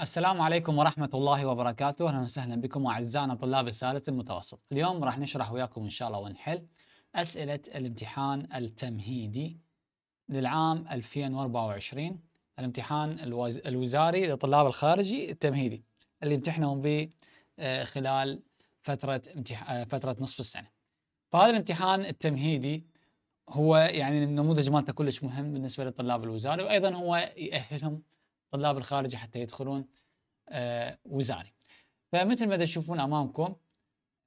السلام عليكم ورحمة الله وبركاته، أهلا وسهلا بكم أعزائنا طلاب الثالث المتوسط، اليوم راح نشرح وياكم إن شاء الله ونحل أسئلة الامتحان التمهيدي للعام 2024 الامتحان الوزاري للطلاب الخارجي التمهيدي اللي امتحنوا به آه، خلال فترة امتح... آه، فترة نصف السنة. فهذا الامتحان التمهيدي هو يعني النموذج مالته كلش مهم بالنسبة للطلاب الوزاري وأيضا هو يأهلهم طلاب الخارجي حتى يدخلون آه، وزاري فمثل ما تشوفون امامكم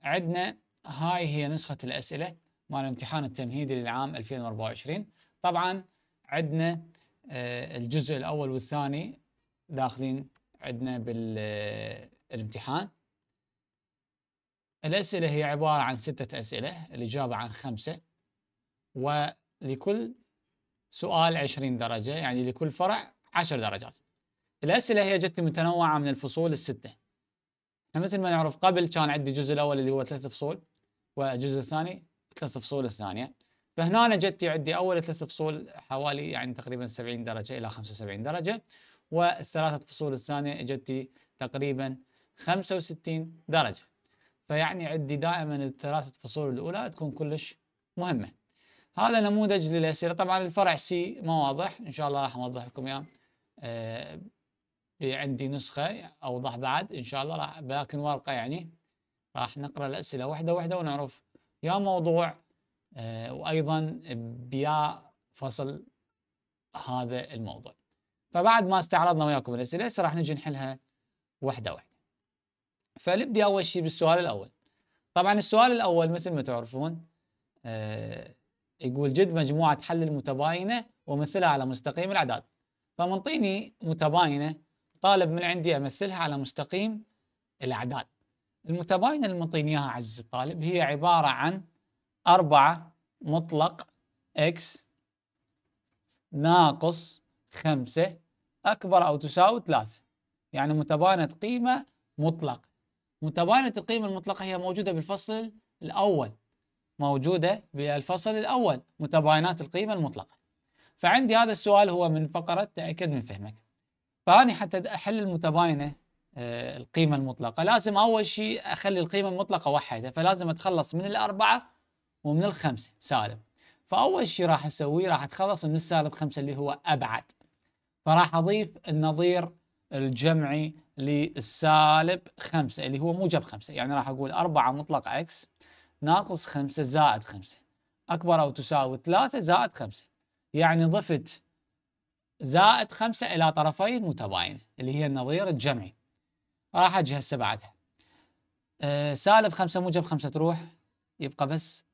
عندنا هاي هي نسخه الاسئله مال الامتحان التمهيدي للعام 2024 طبعا عندنا آه، الجزء الاول والثاني داخلين عندنا بالامتحان آه، الاسئله هي عباره عن سته اسئله الاجابه عن خمسه ولكل سؤال 20 درجه يعني لكل فرع 10 درجات الاسئله هي جتني متنوعه من الفصول السته مثل ما نعرف قبل كان عندي الجزء الاول اللي هو ثلاث فصول والجزء الثاني ثلاث فصول الثانيه فهنا أنا جت عندي اول ثلاث فصول حوالي يعني تقريبا 70 درجه الى 75 درجه والثلاثه فصول الثانيه جت تقريبا 65 درجه فيعني عندي دائما الثلاثه فصول الاولى تكون كلش مهمه هذا نموذج للاسئله طبعا الفرع سي ما واضح ان شاء الله راح اوضح لكم اياه آه، إيه، عندي نسخة أوضح بعد إن شاء الله راح لكن ورقة يعني راح نقرأ الأسئلة واحدة واحدة ونعرف يا موضوع آه وأيضا بيا فصل هذا الموضوع فبعد ما استعرضنا وياكم الأسئلة هسه راح نجي نحلها واحدة واحدة فنبدي أول شيء بالسؤال الأول طبعا السؤال الأول مثل ما تعرفون آه يقول جد مجموعة حل المتباينة ومثلها على مستقيم الأعداد فمنطيني متباينة طالب من عندي امثلها على مستقيم الاعداد المتباينه اللي معطيني اياها عزيزي الطالب هي عباره عن 4 مطلق اكس ناقص 5 اكبر او تساوي 3 يعني متباينه قيمه مطلقه متباينه القيمه المطلقه هي موجوده بالفصل الاول موجوده بالفصل الاول متباينات القيمه المطلقه فعندي هذا السؤال هو من فقره تاكد من فهمك فاني حتى أحل المتباينة آه، القيمة المطلقة لازم أول شيء أخلي القيمة المطلقة وحدة فلازم أتخلص من الأربعة ومن الخمسة سالب فأول شيء راح أسويه راح أتخلص من السالب خمسة اللي هو أبعد فراح أضيف النظير الجمعي للسالب خمسة اللي هو موجب خمسة يعني راح أقول أربعة مطلقة إكس ناقص خمسة زائد خمسة أكبر أو تساوي ثلاثة زائد خمسة يعني ضفت زائد خمسة إلى طرفي متباين اللي هي النظير الجمعي راح أجي هسه بعدها آه، سالب خمسة موجب خمسة تروح يبقى بس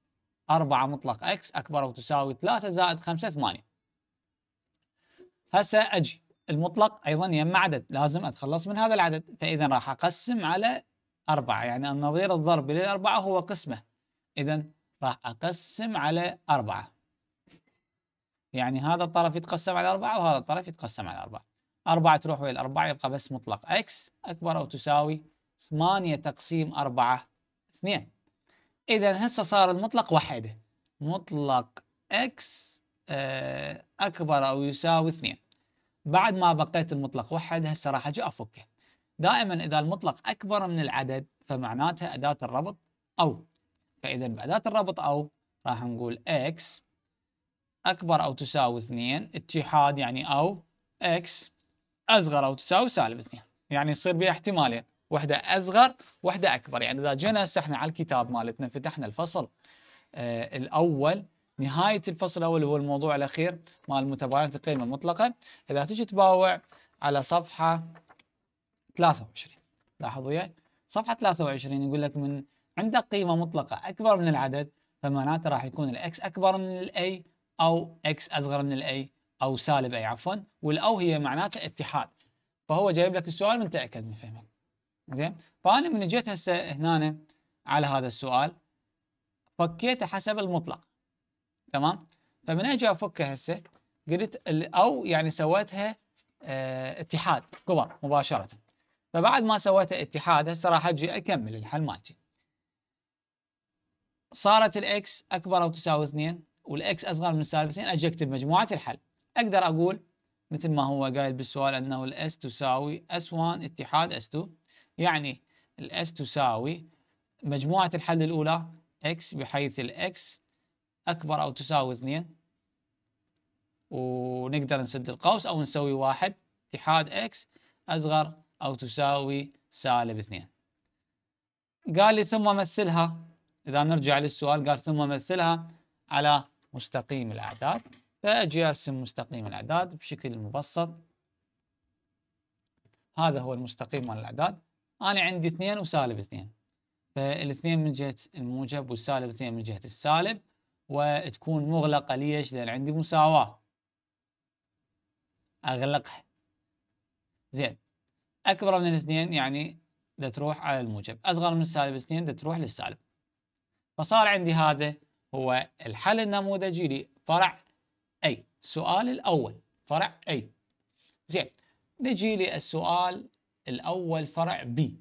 أربعة مطلق إكس أكبر أو تساوي ثلاثة زائد خمسة ثمانية هسه أجي المطلق أيضا يم عدد لازم أتخلص من هذا العدد فإذا راح أقسم على أربعة يعني النظير الضربي للأربعة هو قسمة إذا راح أقسم على أربعة يعني هذا الطرف يتقسم على أربعة وهذا الطرف يتقسم على أربعة أربعة تروح ويا الأربعة يبقى بس مطلق x أكبر أو تساوي 8 تقسيم 4 2 إذا هسه صار المطلق وحده مطلق x آه، أكبر أو يساوي 2 بعد ما بقيت المطلق وحد هسه راح أجي أفكه دائما إذا المطلق أكبر من العدد فمعناتها أداة الربط أو فإذا بأداة الربط أو راح نقول x أكبر أو تساوي 2 اتحاد يعني أو X أصغر أو تساوي سالب 2 يعني يصير بها احتمالين وحدة أصغر واحدة أكبر يعني إذا جينا هسه احنا على الكتاب مالتنا فتحنا الفصل آه الأول نهاية الفصل الأول هو الموضوع الأخير مال متباينة القيمة المطلقة إذا تجي تباوع على صفحة 23 لاحظ وياي صفحة 23 يقول لك من عندك قيمة مطلقة أكبر من العدد فمعناته راح يكون الإكس أكبر من الأي او اكس اصغر من الاي او سالب اي عفوا والاو هي معناتها اتحاد فهو جايب لك السؤال من تاكد من فهمك زين فانا من جيت هسه هنا على هذا السؤال فكيته حسب المطلق تمام فمن اجي افكه هسه قلت او يعني سويتها آه، اتحاد كبر مباشره فبعد ما سويتها اتحاد هسه راح اجي اكمل الحل مالتي صارت الاكس اكبر او تساوي 2 والاكس اصغر من 2 اجي اكتب مجموعه الحل اقدر اقول مثل ما هو قايل بالسؤال انه الاس تساوي اس 1 اتحاد اس 2 يعني الاس تساوي مجموعه الحل الاولى اكس بحيث الاكس اكبر او تساوي 2 ونقدر نسد القوس او نسوي واحد اتحاد اكس اصغر او تساوي سالب 2 قال لي ثم مثلها اذا نرجع للسؤال قال ثم مثلها على مستقيم الأعداد فاجي ارسم مستقيم الأعداد بشكل مبسط هذا هو المستقيم مال الأعداد أنا عندي اثنين وسالب اثنين فالاثنين من جهة الموجب والسالب اثنين من جهة السالب وتكون مغلقة ليش؟ لأن عندي مساواة أغلقها زين أكبر من الاثنين يعني ده تروح على الموجب أصغر من سالب اثنين ده تروح للسالب فصار عندي هذا هو الحل النموذجي لفرع أي السؤال الأول فرع أي زين نجي للسؤال الأول فرع بي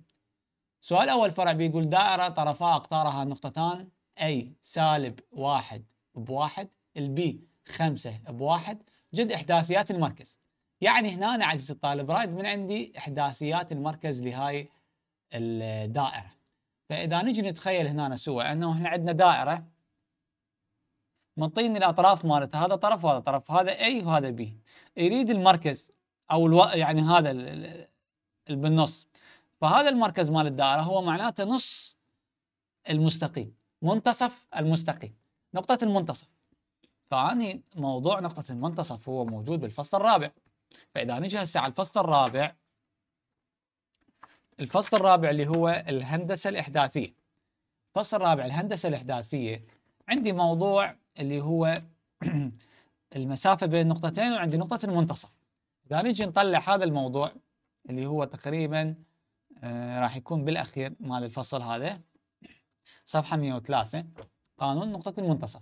السؤال الأول فرع بي يقول دائرة طرفها أقطارها نقطتان أي سالب واحد بواحد البي خمسة بواحد جد إحداثيات المركز يعني هنا أنا عزيزي الطالب رائد من عندي إحداثيات المركز لهاي الدائرة فإذا نجي نتخيل هنا سوى أنه احنا عندنا دائرة منطيني الاطراف مالته هذا طرف وهذا طرف هذا اي وهذا بي يريد المركز او الو... يعني هذا اللي بالنص فهذا المركز مال الدائره هو معناته نص المستقيم منتصف المستقيم نقطه المنتصف فاني موضوع نقطه المنتصف هو موجود بالفصل الرابع فاذا نجي هسه على الفصل الرابع الفصل الرابع اللي هو الهندسه الاحداثيه الفصل الرابع الهندسه الاحداثيه عندي موضوع اللي هو المسافه بين نقطتين وعندي نقطه المنتصف اذا نجي نطلع هذا الموضوع اللي هو تقريبا آه، راح يكون بالاخير مال الفصل هذا صفحه 103 قانون نقطه المنتصف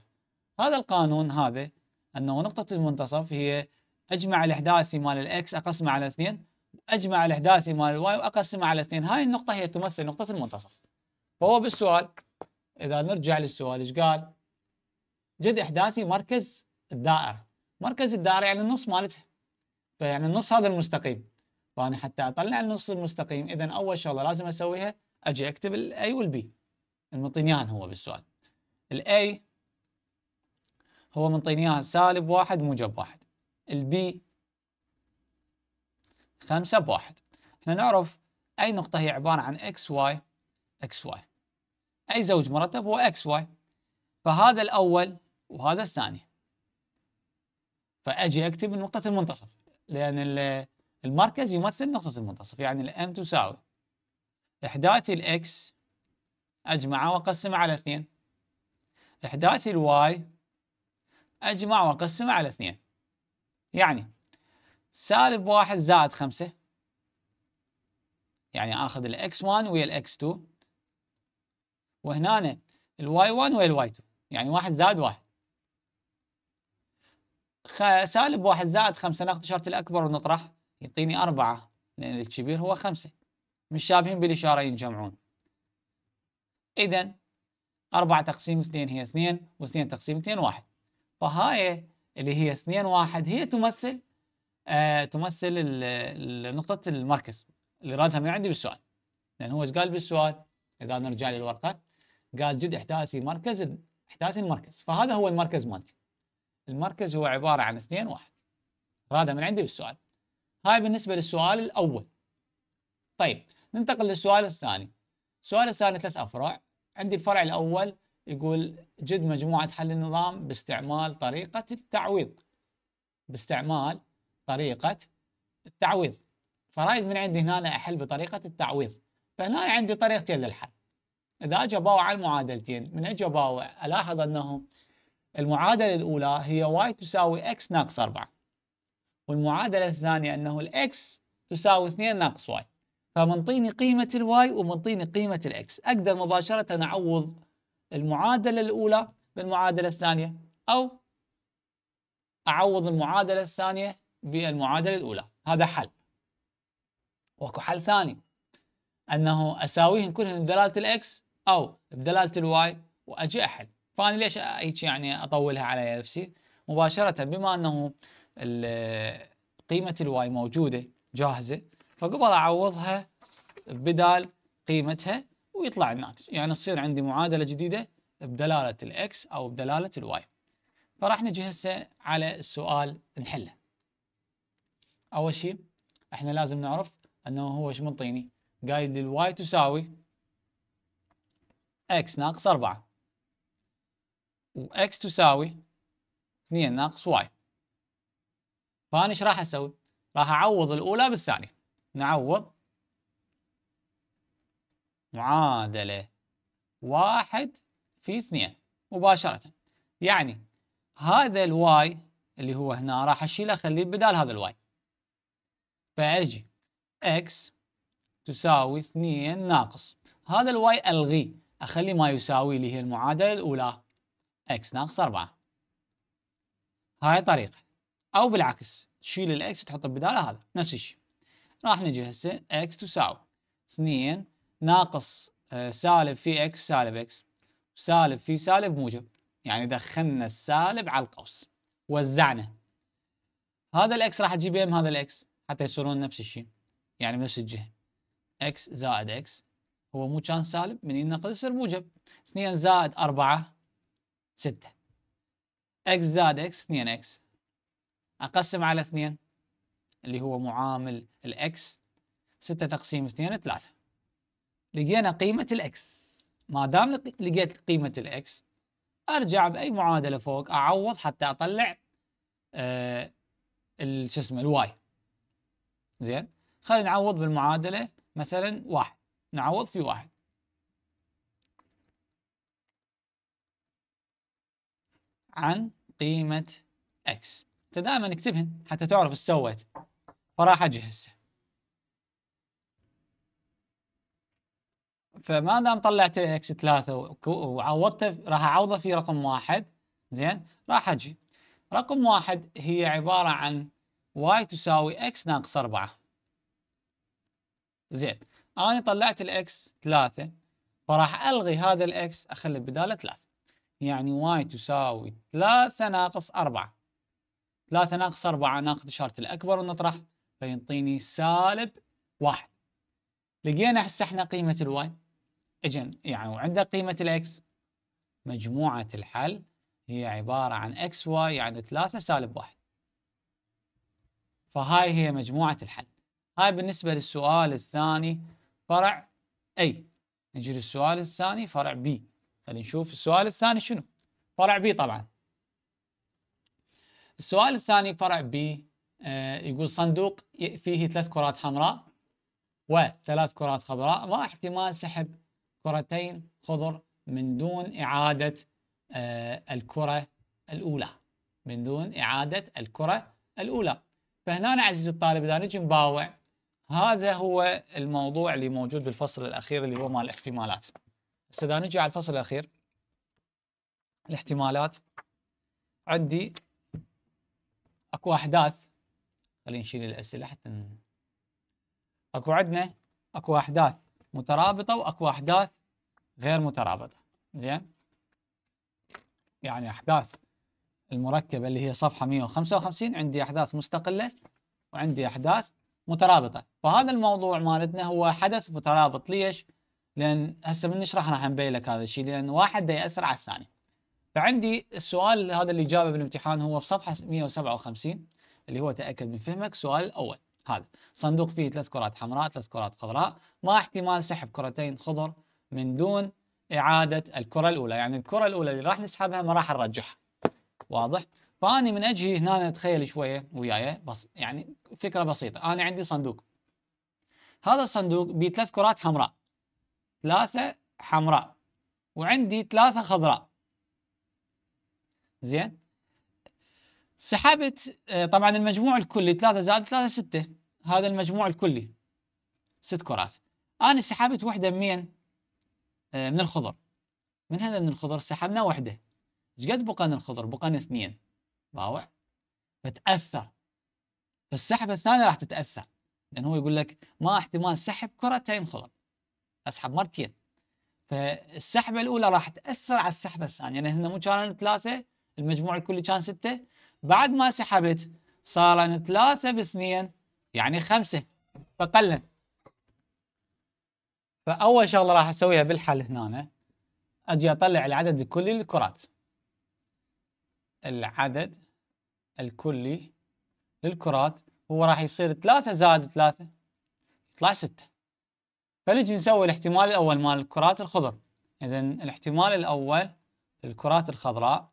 هذا القانون هذا انه نقطه المنتصف هي اجمع الاحداثي مال الاكس اقسمه على اثنين أجمع الاحداثي مال الواي واقسمه على اثنين هاي النقطه هي تمثل نقطه المنتصف فهو بالسؤال اذا نرجع للسؤال ايش قال جد احداثي مركز الدائره مركز الدائره يعني النص مالتها فيعني النص هذا المستقيم فانا حتى اطلع النص المستقيم اذا اول شغله لازم اسويها اجي اكتب الاي والبي المطينيان هو بالسؤال الاي هو منطينيان سالب واحد موجب واحد البي خمسة بواحد احنا نعرف اي نقطة هي عبارة عن اكس واي اكس واي اي زوج مرتب هو اكس واي فهذا الاول وهذا الثاني فاجي اكتب نقطه المنتصف لان المركز يمثل نقطه المنتصف يعني الام تساوي احداثي الاكس اجمعه واقسمه على اثنين احداثي الواي اجمع واقسمه على اثنين يعني سالب واحد زائد خمسة يعني اخذ الاكس 1 ويا الاكس 2 وهنا الواي 1 ويا الواي 2 يعني واحد زائد واحد سالب واحد زائد خمسة ناخذ إشارة الأكبر ونطرح يعطيني أربعة لأن الكبير هو خمسة شابهين بالإشارة ينجمعون إذا أربعة تقسيم اثنين هي اثنين واثنين تقسيم اثنين واحد فهاي اللي هي اثنين واحد هي تمثل آه تمثل نقطة المركز اللي رادها من عندي بالسؤال لأن هو ايش قال بالسؤال إذا نرجع للورقة قال جد إحداثي مركز إحداثي المركز فهذا هو المركز مالتي المركز هو عبارة عن اثنين واحد هذا من عندي بالسؤال هاي بالنسبة للسؤال الأول طيب ننتقل للسؤال الثاني السؤال الثاني ثلاث أفرع عندي الفرع الأول يقول جد مجموعة حل النظام باستعمال طريقة التعويض باستعمال طريقة التعويض فرايد من عندي هنا أنا أحل بطريقة التعويض فهنا عندي طريقتين للحل إذا أجي على المعادلتين من أجي ألاحظ أنهم المعادلة الأولى هي y تساوي x ناقص 4 والمعادلة الثانية أنه x تساوي 2 ناقص y فمنطيني قيمة y ومنطيني قيمة x أقدر مباشرة أعوض المعادلة الأولى بالمعادلة الثانية أو أعوض المعادلة الثانية بالمعادلة الأولى هذا حل واكو حل ثاني أنه أساويهم كلهم بدلالة x أو بدلالة y وأجي أحل فانا ليش هيك يعني اطولها على نفسي مباشره بما انه قيمه الواي موجوده جاهزه فقبل اعوضها بدال قيمتها ويطلع الناتج يعني تصير عندي معادله جديده بدلاله الاكس او بدلاله الواي فراح نجي هسه على السؤال نحله اول شيء احنا لازم نعرف انه هو ايش منطيني قايل لي الواي تساوي اكس ناقص 4 وإكس تساوي 2 ناقص واي فأنا إيش راح أسوي؟ راح أعوض الأولى بالثانية نعوض معادلة واحد في اثنين مباشرة يعني هذا الواي اللي هو هنا راح أشيله أخليه بدال هذا الواي فأجي x تساوي اثنين ناقص هذا الواي ألغيه أخلي ما يساوي اللي هي المعادلة الأولى اكس ناقص 4 هاي طريقة او بالعكس تشيل الاكس وتحطه بداله هذا نفس الشيء راح نجي هسه اكس تساوي 2 ناقص آه، سالب في اكس سالب اكس سالب في سالب موجب يعني دخلنا السالب على القوس وزعنا هذا الاكس راح تجيب يم هذا الاكس حتى يصيرون نفس الشيء يعني بنفس الجهه اكس زائد اكس هو مو كان سالب من ينقل يصير موجب 2 زائد 4 6 x زائد x 2 x اقسم على 2 اللي هو معامل الاكس 6 تقسيم 2 3 لقينا قيمة الاكس ما دام لقيت قيمة الاكس ارجع باي معادلة فوق اعوض حتى اطلع آه شو اسمه الواي زين خلينا نعوض بالمعادلة مثلا واحد نعوض في واحد عن قيمة x انت دائما اكتبهن حتى تعرف ايش سويت فراح اجي هسه فما دام طلعت اكس 3 وعوضته راح اعوضه في رقم واحد زين راح اجي رقم واحد هي عبارة عن y تساوي x ناقص 4 زين انا طلعت الاكس 3 فراح الغي هذا الاكس اخلي بداله 3 يعني واي تساوي 3 ناقص 4 3 ناقص 4 ناخذ إشارة الأكبر ونطرح فينطيني سالب 1 لقينا هسه احنا قيمة الواي اجن يعني وعندك قيمة الاكس مجموعة الحل هي عبارة عن اكس واي يعني 3 سالب 1 فهاي هي مجموعة الحل هاي بالنسبة للسؤال الثاني فرع أي نجي للسؤال الثاني فرع بي خلينا نشوف السؤال الثاني شنو فرع بي طبعا السؤال الثاني فرع بي آه، يقول صندوق فيه ثلاث كرات حمراء وثلاث كرات خضراء ما احتمال سحب كرتين خضر من دون إعادة آه، الكرة الأولى من دون إعادة الكرة الأولى فهنا عزيزي الطالب إذا نجي نباوع هذا هو الموضوع اللي موجود بالفصل الأخير اللي هو مال الاحتمالات هسه اذا نجي على الفصل الاخير الاحتمالات عندي اكو احداث خلينا نشيل الاسئله حتى اكو عندنا اكو احداث مترابطه واكو احداث غير مترابطه زين يعني احداث المركبه اللي هي صفحه 155 عندي احداث مستقله وعندي احداث مترابطه فهذا الموضوع مالتنا هو حدث مترابط ليش لان هسه من نشرح راح نبين لك هذا الشيء لان واحد ياثر على الثاني فعندي السؤال هذا اللي جابه بالامتحان هو في صفحه 157 اللي هو تاكد من فهمك سؤال الاول هذا صندوق فيه ثلاث كرات حمراء ثلاث كرات خضراء ما احتمال سحب كرتين خضر من دون اعاده الكره الاولى يعني الكره الاولى اللي راح نسحبها ما راح نرجعها واضح فاني من اجي هنا نتخيل شويه وياي بس يعني فكره بسيطه انا عندي صندوق هذا الصندوق بثلاث كرات حمراء ثلاثة حمراء وعندي ثلاثة خضراء زين سحبت آه، طبعا المجموع الكلي ثلاثة زائد ثلاثة ستة هذا المجموع الكلي ست كرات انا سحبت وحده من آه، من الخضر من هذا من الخضر سحبنا وحده ايش قد بقى من الخضر بقى اثنين باوع فتاثر فالسحبه الثانيه راح تتاثر لان هو يقول لك ما احتمال سحب كرتين خضر اسحب مرتين فالسحبه الاولى راح تاثر على السحبه الثانيه يعني هنا مو كان ثلاثه المجموع الكلي كان سته بعد ما سحبت صار ثلاثه باثنين يعني خمسه فقلت فاول شغله راح اسويها بالحل هنا اجي اطلع العدد الكلي للكرات العدد الكلي للكرات هو راح يصير ثلاثة زائد ثلاثة يطلع ستة فنجي نسوي الاحتمال الاول مال الكرات الخضر اذا الاحتمال الاول للكرات الخضراء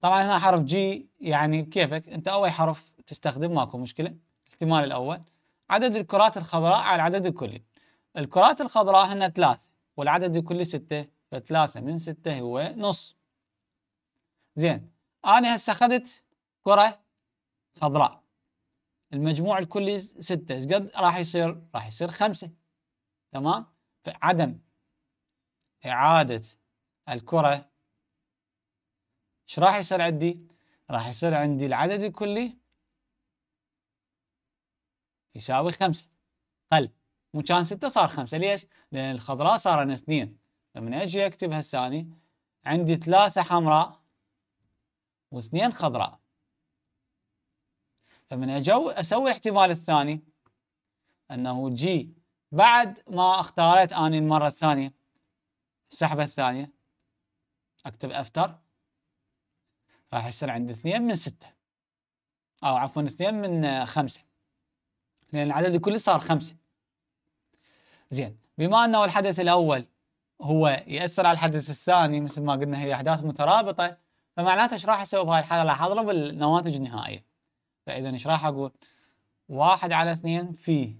طبعا هنا حرف جي يعني بكيفك انت اول حرف تستخدم ماكو مشكله الاحتمال الاول عدد الكرات الخضراء على العدد الكلي الكرات الخضراء هن ثلاثة والعدد الكلي ستة فثلاثة من ستة هو نص زين أنا هسه أخذت كرة خضراء المجموع الكلي ستة ايش قد راح يصير راح يصير خمسة تمام فعدم إعادة الكرة إيش راح يصير عندي؟ راح يصير عندي العدد الكلي يساوي خمسة قل مو كان ستة صار خمسة ليش؟ لأن الخضراء صار اثنين فمن أجي أكتب هسه عندي ثلاثة حمراء واثنين خضراء فمن أجو أسوي الاحتمال الثاني أنه جي بعد ما اختاريت اني المرة الثانية السحبة الثانية اكتب افتر راح يصير عندي اثنين من ستة او عفوا اثنين من خمسة لان العدد الكلي صار خمسة زين بما انه الحدث الاول هو ياثر على الحدث الثاني مثل ما قلنا هي احداث مترابطه فمعناته ايش راح اسوي بهاي الحاله؟ راح اضرب النواتج النهائيه. فاذا ايش راح اقول؟ واحد على اثنين في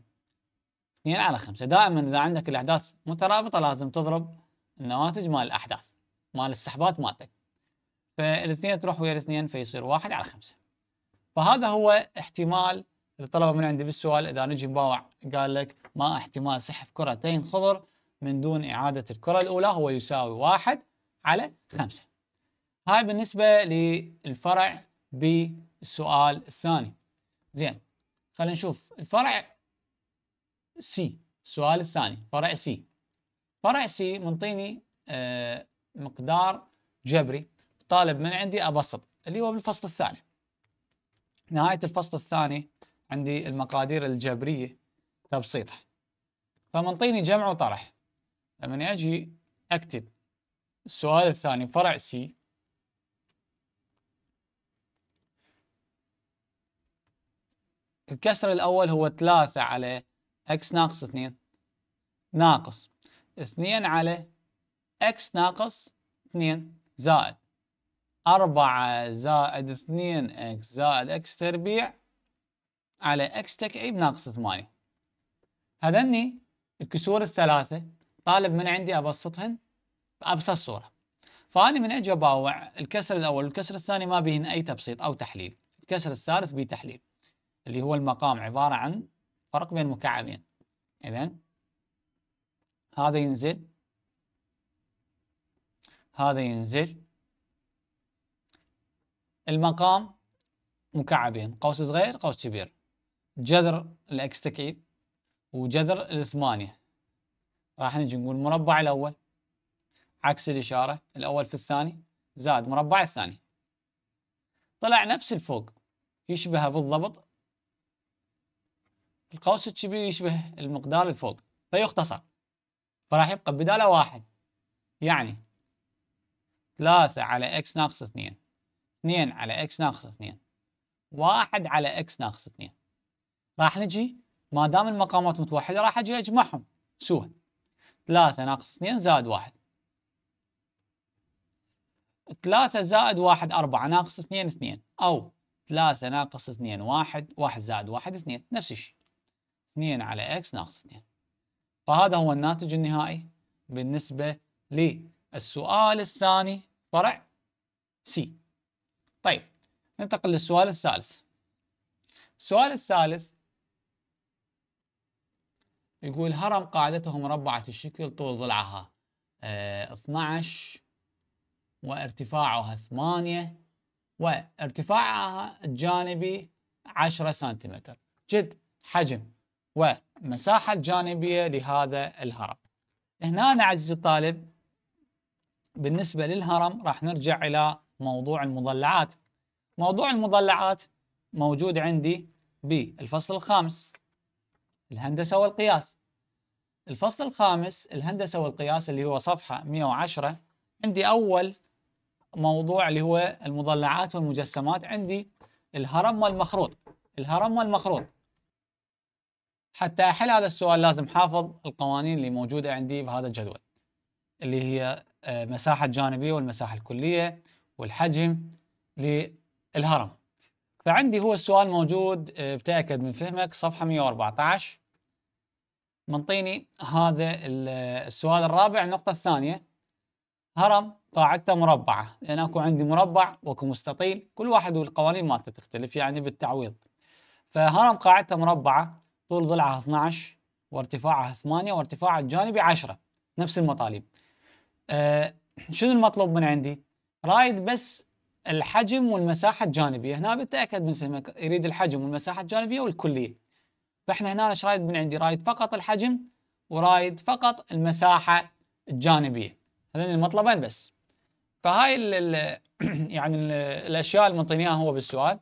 2 على 5 دائما اذا عندك الاحداث مترابطه لازم تضرب النواتج مال الاحداث مال السحبات مالتك فالاثنين تروح ويا الاثنين فيصير 1 على 5 فهذا هو احتمال اللي طلبه من عندي بالسؤال اذا نجي مباوع قال لك ما احتمال سحب كرتين خضر من دون اعاده الكره الاولى هو يساوي 1 على 5 هاي بالنسبه للفرع بالسؤال الثاني زين خلينا نشوف الفرع سي السؤال الثاني فرع سي فرع سي منطيني آه، مقدار جبري طالب من عندي ابسط اللي هو بالفصل الثاني نهاية الفصل الثاني عندي المقادير الجبرية تبسيطها فمنطيني جمع وطرح لما اجي اكتب السؤال الثاني فرع سي الكسر الأول هو 3 على اكس ناقص 2 ناقص 2 على اكس ناقص 2 زائد 4 زائد 2 اكس زائد اكس تربيع على اكس تكعيب ناقص 8 هذني الكسور الثلاثة طالب من عندي ابسطهن بابسط صورة فأني من أجي أباوع الكسر الأول والكسر الثاني ما بهن أي تبسيط أو تحليل الكسر الثالث بيه تحليل اللي هو المقام عبارة عن فرق بين مكعبين إذا هذا ينزل هذا ينزل المقام مكعبين قوس صغير قوس كبير جذر الاكس تكعيب وجذر الثمانية راح نجي نقول مربع الأول عكس الإشارة الأول في الثاني زائد مربع الثاني طلع نفس الفوق يشبه بالضبط القوس الكبير يشبه المقدار الفوق فيختصر فراح يبقى بداله واحد يعني ثلاثة على اكس ناقص اثنين اثنين على اكس ناقص اثنين واحد على اكس ناقص اثنين راح نجي ما دام المقامات متوحدة راح اجي اجمعهم سوا ثلاثة ناقص اثنين زائد واحد ثلاثة زائد واحد أربعة ناقص اثنين اثنين أو ثلاثة ناقص اثنين واحد واحد زائد واحد اثنين نفس الشيء 2 على اكس ناقص 2 فهذا هو الناتج النهائي بالنسبة للسؤال الثاني فرع سي طيب ننتقل للسؤال الثالث السؤال الثالث يقول هرم قاعدته مربعة الشكل طول ضلعها اه 12 وارتفاعها 8 وارتفاعها الجانبي 10 سنتيمتر جد حجم والمساحة الجانبية لهذا الهرم هنا عزيزي الطالب بالنسبة للهرم راح نرجع إلى موضوع المضلعات موضوع المضلعات موجود عندي بالفصل الخامس الهندسة والقياس الفصل الخامس الهندسة والقياس اللي هو صفحة 110 عندي أول موضوع اللي هو المضلعات والمجسمات عندي الهرم والمخروط الهرم والمخروط حتى احل هذا السؤال لازم حافظ القوانين اللي موجوده عندي بهذا الجدول اللي هي المساحه آه، الجانبيه والمساحه الكليه والحجم للهرم فعندي هو السؤال موجود آه، بتاكد من فهمك صفحه 114 منطيني هذا آه، السؤال الرابع النقطه الثانيه هرم قاعدته مربعه لان اكو عندي مربع واكو مستطيل كل واحد والقوانين مالته تختلف يعني بالتعويض فهرم قاعدته مربعه طول ضلعها 12 وارتفاعها 8 وارتفاعها الجانبي 10 نفس المطالب أه شنو المطلوب من عندي رايد بس الحجم والمساحه الجانبيه هنا بتاكد من فهمك يريد الحجم والمساحه الجانبيه والكليه فاحنا هنا ايش رايد من عندي رايد فقط الحجم ورايد فقط المساحه الجانبيه هذين المطلبين بس فهاي الـ الـ يعني الـ الاشياء اللي هو بالسؤال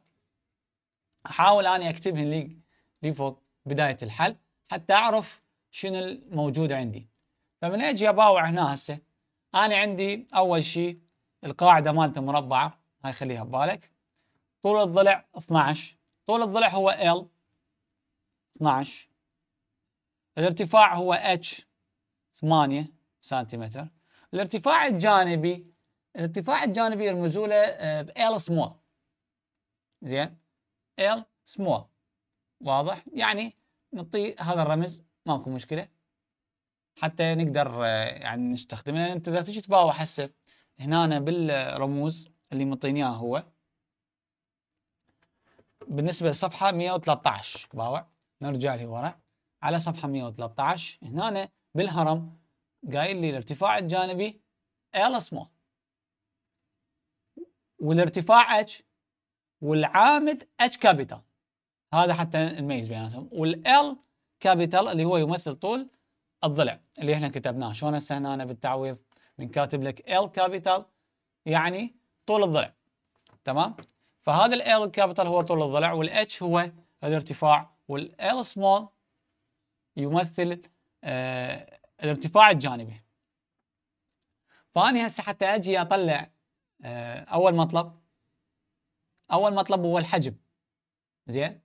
احاول اني اكتبهن لي لي فوق بدايه الحل حتى اعرف شنو الموجود عندي فمن اجي اباوع هنا هسه انا عندي اول شيء القاعده مالته مربعه هاي خليها ببالك طول الضلع 12 طول الضلع هو L 12 الارتفاع هو H 8 سنتيمتر الارتفاع الجانبي الارتفاع الجانبي يرمزوا له ب آه، L small زين L small واضح يعني نعطيه هذا الرمز ماكو مشكله حتى نقدر آه، يعني نستخدمه يعني انت اذا تجي تباوع هسه هنا بالرموز اللي مطيني اياه هو بالنسبه للصفحه 113 باوع نرجع لي ورا على صفحه 113 هنا بالهرم قايل لي الارتفاع الجانبي ال سمول والارتفاع اتش والعامد اتش كابيتال هذا حتى نميز بيناتهم والال كابيتال اللي هو يمثل طول الضلع اللي احنا كتبناه شلون هسه هنا أنا بالتعويض من كاتب لك ال كابيتال يعني طول الضلع تمام فهذا ال كابيتال هو طول الضلع والاتش هو الارتفاع والال سمول يمثل آه الارتفاع الجانبي فاني هسه حتى اجي اطلع آه اول مطلب اول مطلب هو الحجم زين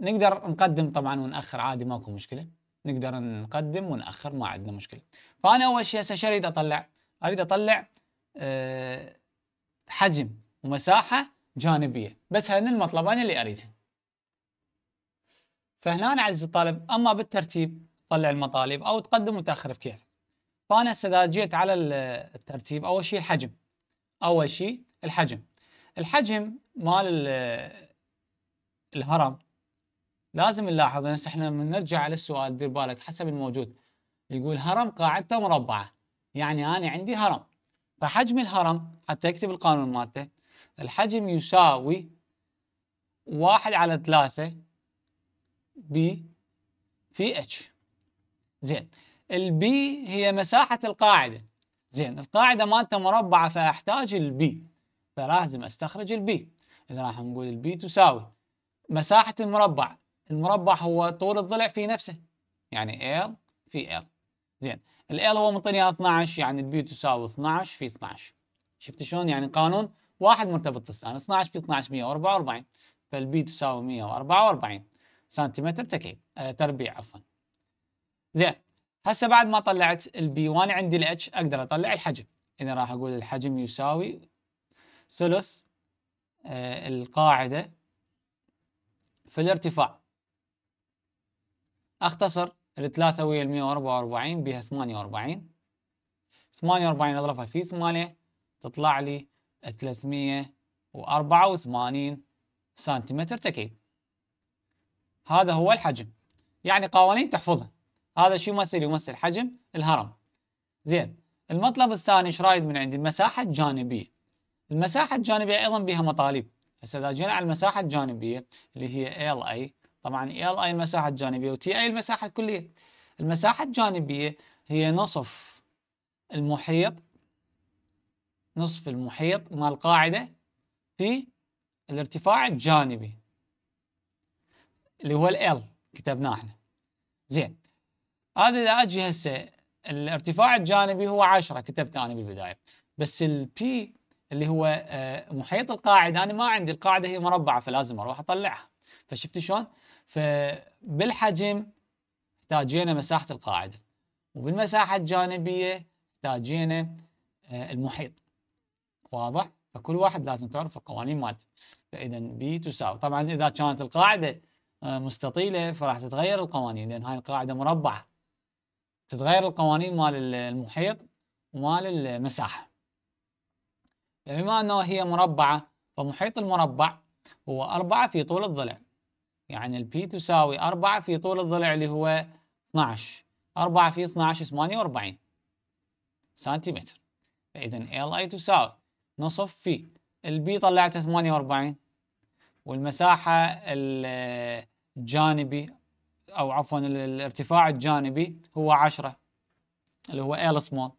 نقدر نقدم طبعا ونأخر عادي ماكو مشكلة نقدر نقدم ونأخر ما عندنا مشكلة فأنا أول شيء هسه أريد أطلع أريد أطلع أه حجم ومساحة جانبية بس هن المطلبين اللي أريده فهنا أنا عزيز الطالب أما بالترتيب طلع المطالب أو تقدم وتأخر بكيفك فأنا هسه إذا جيت على الترتيب أول شيء الحجم أول شيء الحجم الحجم مال الهرم لازم نلاحظ هسه احنا من نرجع على السؤال دير بالك حسب الموجود يقول هرم قاعدته مربعه يعني انا عندي هرم فحجم الهرم حتى يكتب القانون مالته الحجم يساوي واحد على ثلاثة بي في اتش زين البي هي مساحة القاعدة زين القاعدة مالته مربعة فأحتاج البي فلازم أستخرج البي إذا راح نقول البي تساوي مساحة المربع المربع هو طول الضلع في نفسه يعني L في L زين ال L هو مطيني 12 يعني البي يعني تساوي 12 في 12 شفت شلون يعني قانون واحد مرتبط بالثاني 12 في 12 144 فالبي تساوي 144 سنتيمتر تكعيب آه تربيع عفوا زين هسه بعد ما طلعت البي وانا عندي الاتش اقدر اطلع الحجم اذا راح اقول الحجم يساوي ثلث آه القاعده في الارتفاع اختصر ال 3 ويا ال 144 بها 48 48 اضربها في 8 تطلع لي 384 سنتيمتر تكعيب هذا هو الحجم يعني قوانين تحفظها هذا شو يمثل يمثل حجم الهرم زين المطلب الثاني ايش رايد من عندي المساحه الجانبيه المساحه الجانبيه ايضا بها مطالب هسه اذا جينا على المساحه الجانبيه اللي هي ال اي طبعا ال اي المساحه الجانبيه وتي اي المساحه الكليه المساحه الجانبيه هي نصف المحيط نصف المحيط مال القاعده في الارتفاع الجانبي اللي هو ال كتبناه احنا زين هذا اذا اجي هسه الارتفاع الجانبي هو 10 كتبت انا بالبدايه بس البي اللي هو آه، محيط القاعده انا ما عندي القاعده هي مربعه فلازم اروح اطلعها فشفت شلون؟ فبالحجم احتاجينا مساحه القاعده وبالمساحه الجانبيه احتاجينا آه، المحيط واضح فكل واحد لازم تعرف القوانين مالته فاذا بي تساوي طبعا اذا كانت القاعده آه، مستطيله فراح تتغير القوانين لان هاي القاعده مربعه تتغير القوانين مال المحيط ومال المساحه يعني بما انه هي مربعه فمحيط المربع هو أربعة في طول الضلع يعني البي تساوي 4 في طول الضلع اللي هو 12 4 في 12 48 سنتيمتر فإذا ال اي تساوي نصف في البي طلعته 48 والمساحة الجانبي أو عفوا الارتفاع الجانبي هو 10 اللي هو ال سمول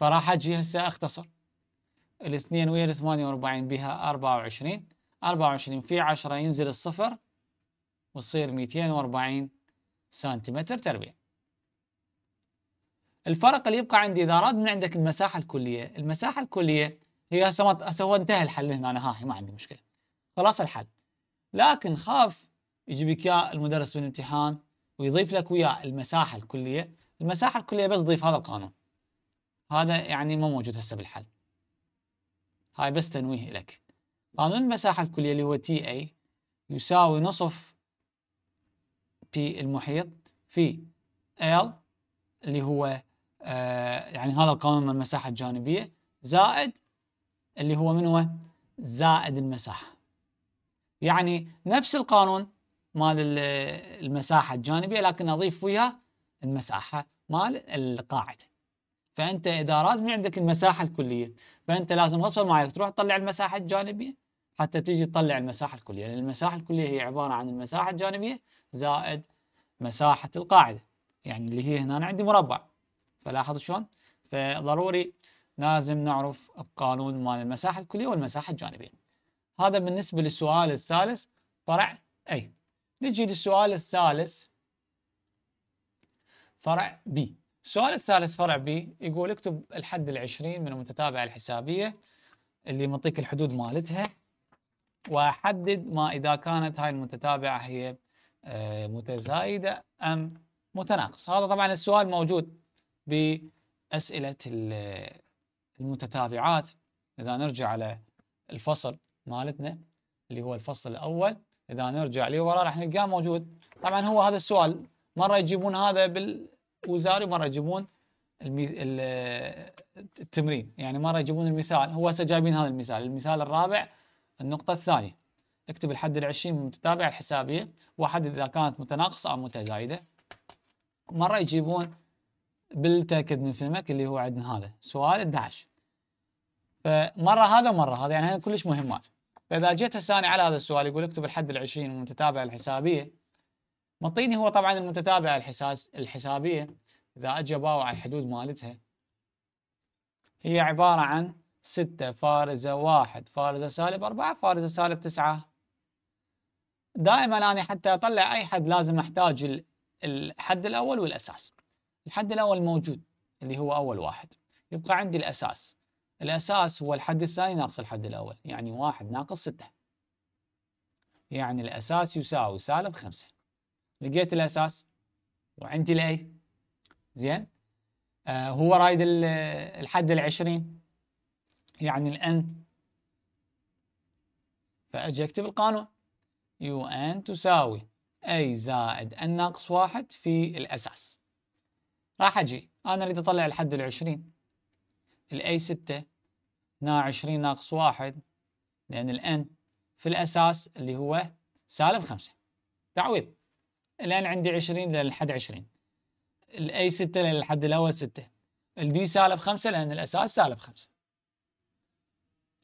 فراح أجي هسه أختصر الاثنين ويا ال 48 بها 24 24 في 10 ينزل الصفر وتصير 240 سنتيمتر تربيع الفرق اللي يبقى عندي اذا اراد من عندك المساحه الكليه المساحه الكليه هي هسه هو انتهى الحل هنا انا ما عندي مشكله خلاص الحل لكن خاف يجيبك يا المدرس بالامتحان ويضيف لك وياه المساحه الكليه المساحه الكليه بس ضيف هذا القانون هذا يعني ما موجود هسه بالحل هاي بس تنويه لك قانون المساحه الكليه اللي هو تي اي يساوي نصف بي المحيط في ال اللي هو آه، يعني هذا القانون من المساحة الجانبية زائد اللي هو من هو زائد المساحة يعني نفس القانون مال المساحة الجانبية لكن أضيف وياه المساحة مال القاعدة فأنت إذا لازم عندك المساحة الكلية فأنت لازم غصبا معك تروح تطلع المساحة الجانبية حتى تجي تطلع المساحه الكليه لان المساحه الكليه هي عباره عن المساحه الجانبيه زائد مساحه القاعده يعني اللي هي هنا أنا عندي مربع فلاحظ شلون فضروري لازم نعرف القانون مال المساحه الكليه والمساحه الجانبيه هذا بالنسبه للسؤال الثالث فرع اي نجي للسؤال الثالث فرع بي السؤال الثالث فرع بي يقول اكتب الحد العشرين من المتتابعة الحسابية اللي منطيك الحدود مالتها واحدد ما اذا كانت هاي المتتابعه هي آه، متزايده ام متناقصه هذا طبعا السؤال موجود باسئله آه، المتتابعات اذا نرجع على الفصل مالتنا اللي هو الفصل الاول اذا نرجع لورا راح نلقاه موجود طبعا هو هذا السؤال مره يجيبون هذا بالوزاري مره يجيبون آه، التمرين يعني مره يجيبون المثال هو هسه جايبين هذا المثال المثال الرابع النقطة الثانية اكتب الحد العشرين من المتتابعة الحسابية وحدد إذا كانت متناقصة أو متزايدة مرة يجيبون بالتأكد من فهمك اللي هو عندنا هذا سؤال 11 فمرة هذا ومرة هذا يعني هنا كلش مهمات فإذا جيت هسه على هذا السؤال يقول اكتب الحد العشرين من المتتابعة الحسابية مطيني هو طبعا المتتابعة الحساس الحسابية إذا أجي على الحدود مالتها هي عبارة عن ستة فارزة واحد فارزة سالب أربعة فارزة سالب تسعة دائما أنا حتى أطلع أي حد لازم أحتاج الحد الأول والأساس الحد الأول موجود اللي هو أول واحد يبقى عندي الأساس الأساس هو الحد الثاني ناقص الحد الأول يعني واحد ناقص ستة يعني الأساس يساوي سالب خمسة لقيت الأساس وعندي الأي زين آه هو رايد الحد العشرين يعني الان فاجي اكتب القانون يو ان تساوي اي زائد ان ناقص واحد في الاساس راح اجي انا اريد اطلع الحد العشرين الاي ستة نا عشرين ناقص واحد لان الان في الاساس اللي هو سالب خمسة تعويض الان عندي عشرين للحد عشرين الاي ستة للحد الاول ستة الدي سالب خمسة لان الاساس سالب خمسة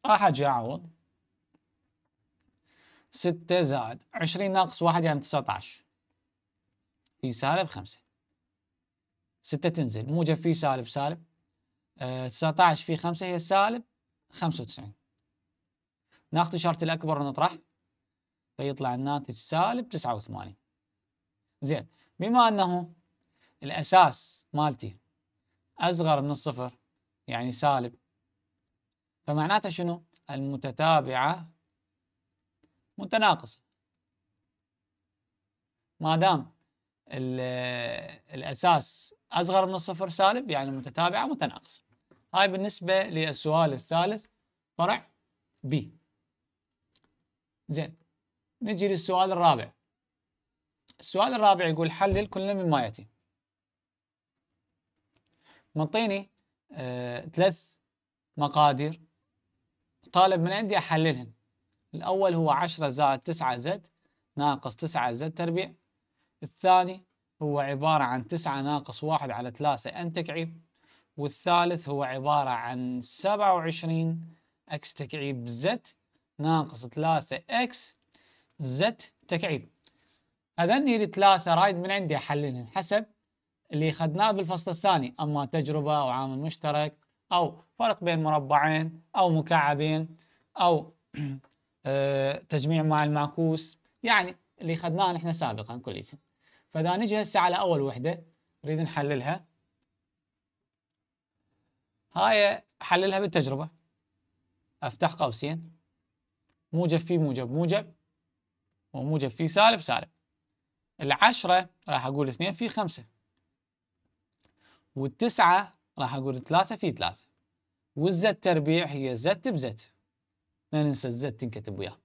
راح اجي اعوض 6 زائد 20 ناقص 1 يعني 19 في سالب 5 6 تنزل موجب في سالب سالب آه 19 في 5 هي سالب 95 ناخذ إشارة الأكبر ونطرح فيطلع الناتج سالب 89 زين بما أنه الأساس مالتي أصغر من الصفر يعني سالب فمعناتها شنو؟ المتتابعة متناقصة ما دام الأساس أصغر من الصفر سالب يعني متتابعة متناقصة هاي بالنسبة للسؤال الثالث فرع B زين نجي للسؤال الرابع السؤال الرابع يقول حلل كل مما يأتي منطيني آه ثلاث مقادير طالب من عندي احللهن الاول هو 10 زائد 9 زد ناقص 9 زد تربيع الثاني هو عبارة عن 9 ناقص 1 على 3 ان تكعيب والثالث هو عبارة عن 27 اكس تكعيب زد ناقص 3 اكس زد تكعيب هذني الثلاثة رايد من عندي احللهن حسب اللي اخذناه بالفصل الثاني اما تجربة او عامل مشترك أو فرق بين مربعين أو مكعبين أو آه، تجميع مع المعكوس يعني اللي أخذناه نحن سابقا كلية فإذا نجي هسه على أول وحدة نريد نحللها هاي حللها بالتجربة أفتح قوسين موجب في موجب موجب وموجب في سالب سالب العشرة راح أقول اثنين في خمسة والتسعة راح أقول ثلاثة في ثلاثة والزت تربيع هي زت بزت لا ننسى الزت تنكتب وياه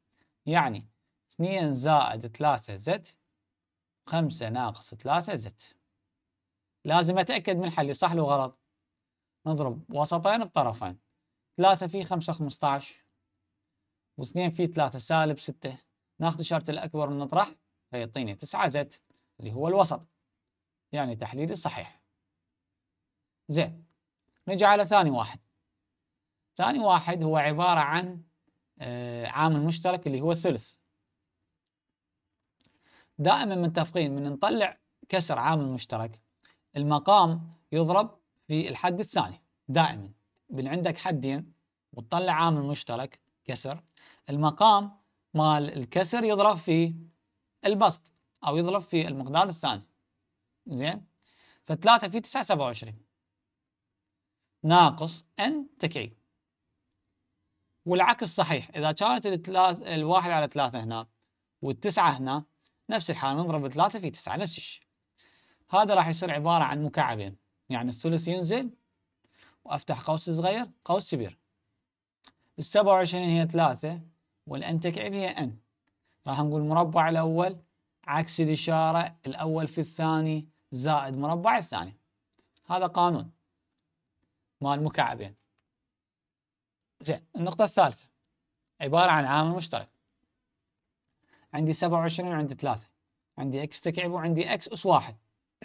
يعني اثنين زائد ثلاثة زت خمسة ناقص ثلاثة زت لازم أتأكد من حلي صح لو غلط نضرب وسطين بطرفين ثلاثة في خمسة خمسطعش واثنين في ثلاثة سالب ستة ناخذ إشارة الأكبر ونطرح فيعطيني تسعة زت اللي هو الوسط يعني تحليلي صحيح زين نجي على ثاني واحد ثاني واحد هو عبارة عن آه، عامل مشترك اللي هو الثلث دائما متفقين من نطلع كسر عامل مشترك المقام يضرب في الحد الثاني دائما من عندك حدين وتطلع عامل مشترك كسر المقام مال الكسر يضرب في البسط او يضرب في المقدار الثاني زين فثلاثة في تسعة سبعة وعشرين ناقص ان تكعيب والعكس صحيح اذا كانت الثلاث الواحد على ثلاثة هنا والتسعة هنا نفس الحال نضرب ثلاثة في تسعة نفس الشيء هذا راح يصير عبارة عن مكعبين يعني الثلث ينزل وافتح قوس صغير قوس كبير السبعة وعشرين هي ثلاثة والان تكعيب هي ان راح نقول مربع الاول عكس الاشارة الاول في الثاني زائد مربع الثاني هذا قانون مال مكعبين زين النقطة الثالثة عبارة عن عامل مشترك عندي 27 وعندي 3 عندي اكس تكعب وعندي اكس اس واحد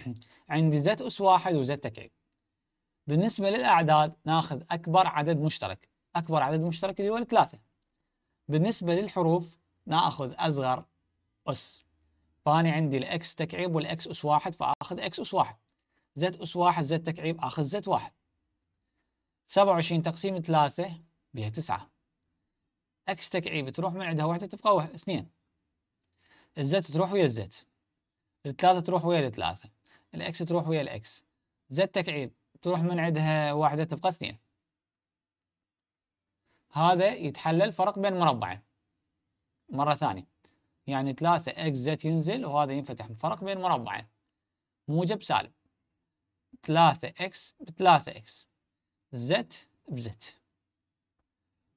عندي زد اس واحد وزد تكعب بالنسبة للأعداد ناخذ أكبر عدد مشترك أكبر عدد مشترك اللي هو الثلاثة بالنسبة للحروف ناخذ أصغر أس فأنا عندي الأكس تكعيب والأكس أس واحد فآخذ أكس أس واحد زد أس واحد زد تكعيب آخذ زد واحد 27 تقسيم 3 بها 9 اكس تكعيب تروح من عندها وحده تبقى 2 الزت تروح ويا الزت الثلاثة تروح ويا الثلاثة الاكس تروح ويا الاكس زت تكعيب تروح من عندها واحدة تبقى اثنين هذا يتحلل فرق بين مربعين مرة ثانية يعني ثلاثة اكس زت ينزل وهذا ينفتح فرق بين مربعين موجب سالب ثلاثة اكس بثلاثة اكس زت بزت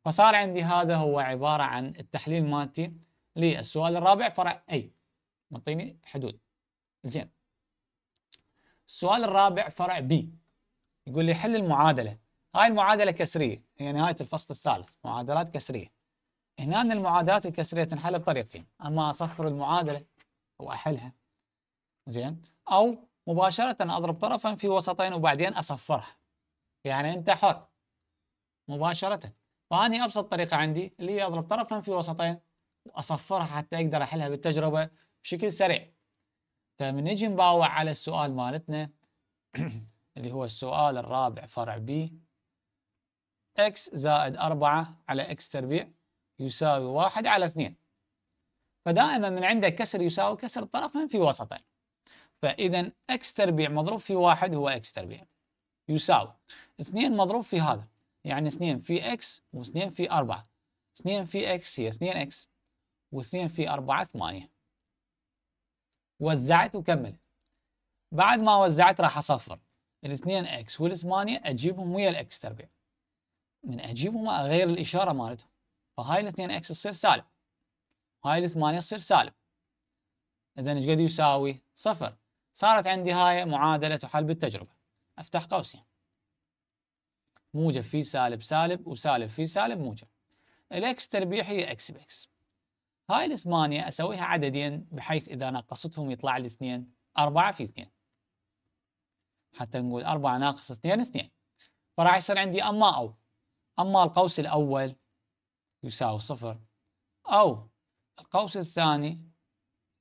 فصار عندي هذا هو عبارة عن التحليل مالتي للسؤال الرابع فرع أي معطيني حدود زين السؤال الرابع فرع بي يقول لي حل المعادلة هاي المعادلة كسرية هي يعني نهاية الفصل الثالث معادلات كسرية هنا أن المعادلات الكسرية تنحل بطريقتين أما أصفر المعادلة وأحلها زين أو مباشرة أضرب طرفا في وسطين وبعدين أصفرها يعني أنت حر مباشرة فأني أبسط طريقة عندي اللي هي أضرب طرفا في وسطين وأصفرها حتى أقدر أحلها بالتجربة بشكل سريع فمن نجي نباوع على السؤال مالتنا اللي هو السؤال الرابع فرع B x زائد 4 على x تربيع يساوي 1 على 2 فدائما من عندك كسر يساوي كسر طرفا في وسطين فإذا x تربيع مضروب في واحد هو x تربيع يساوي 2 مضروب في هذا يعني 2 في x و2 في 4 2 في x هي 2 x و2 في 4 8 وزعت وكملت بعد ما وزعت راح اصفر ال الاثنين اكس والثمانية اجيبهم ويا الاكس تربيع من اجيبهم اغير الاشارة مالتهم فهاي 2x تصير سالب هاي الثمانية تصير سالب اذا ايش قد يساوي صفر صارت عندي هاي معادلة تحل بالتجربة افتح قوسين موجب في سالب سالب وسالب في سالب موجب الاكس تربيع هي اكس باكس هاي الثمانية اسويها عددين بحيث اذا نقصتهم يطلع لي اثنين اربعة في اثنين حتى نقول اربعة ناقص اثنين اثنين فراح يصير عندي اما او اما القوس الاول يساوي صفر او القوس الثاني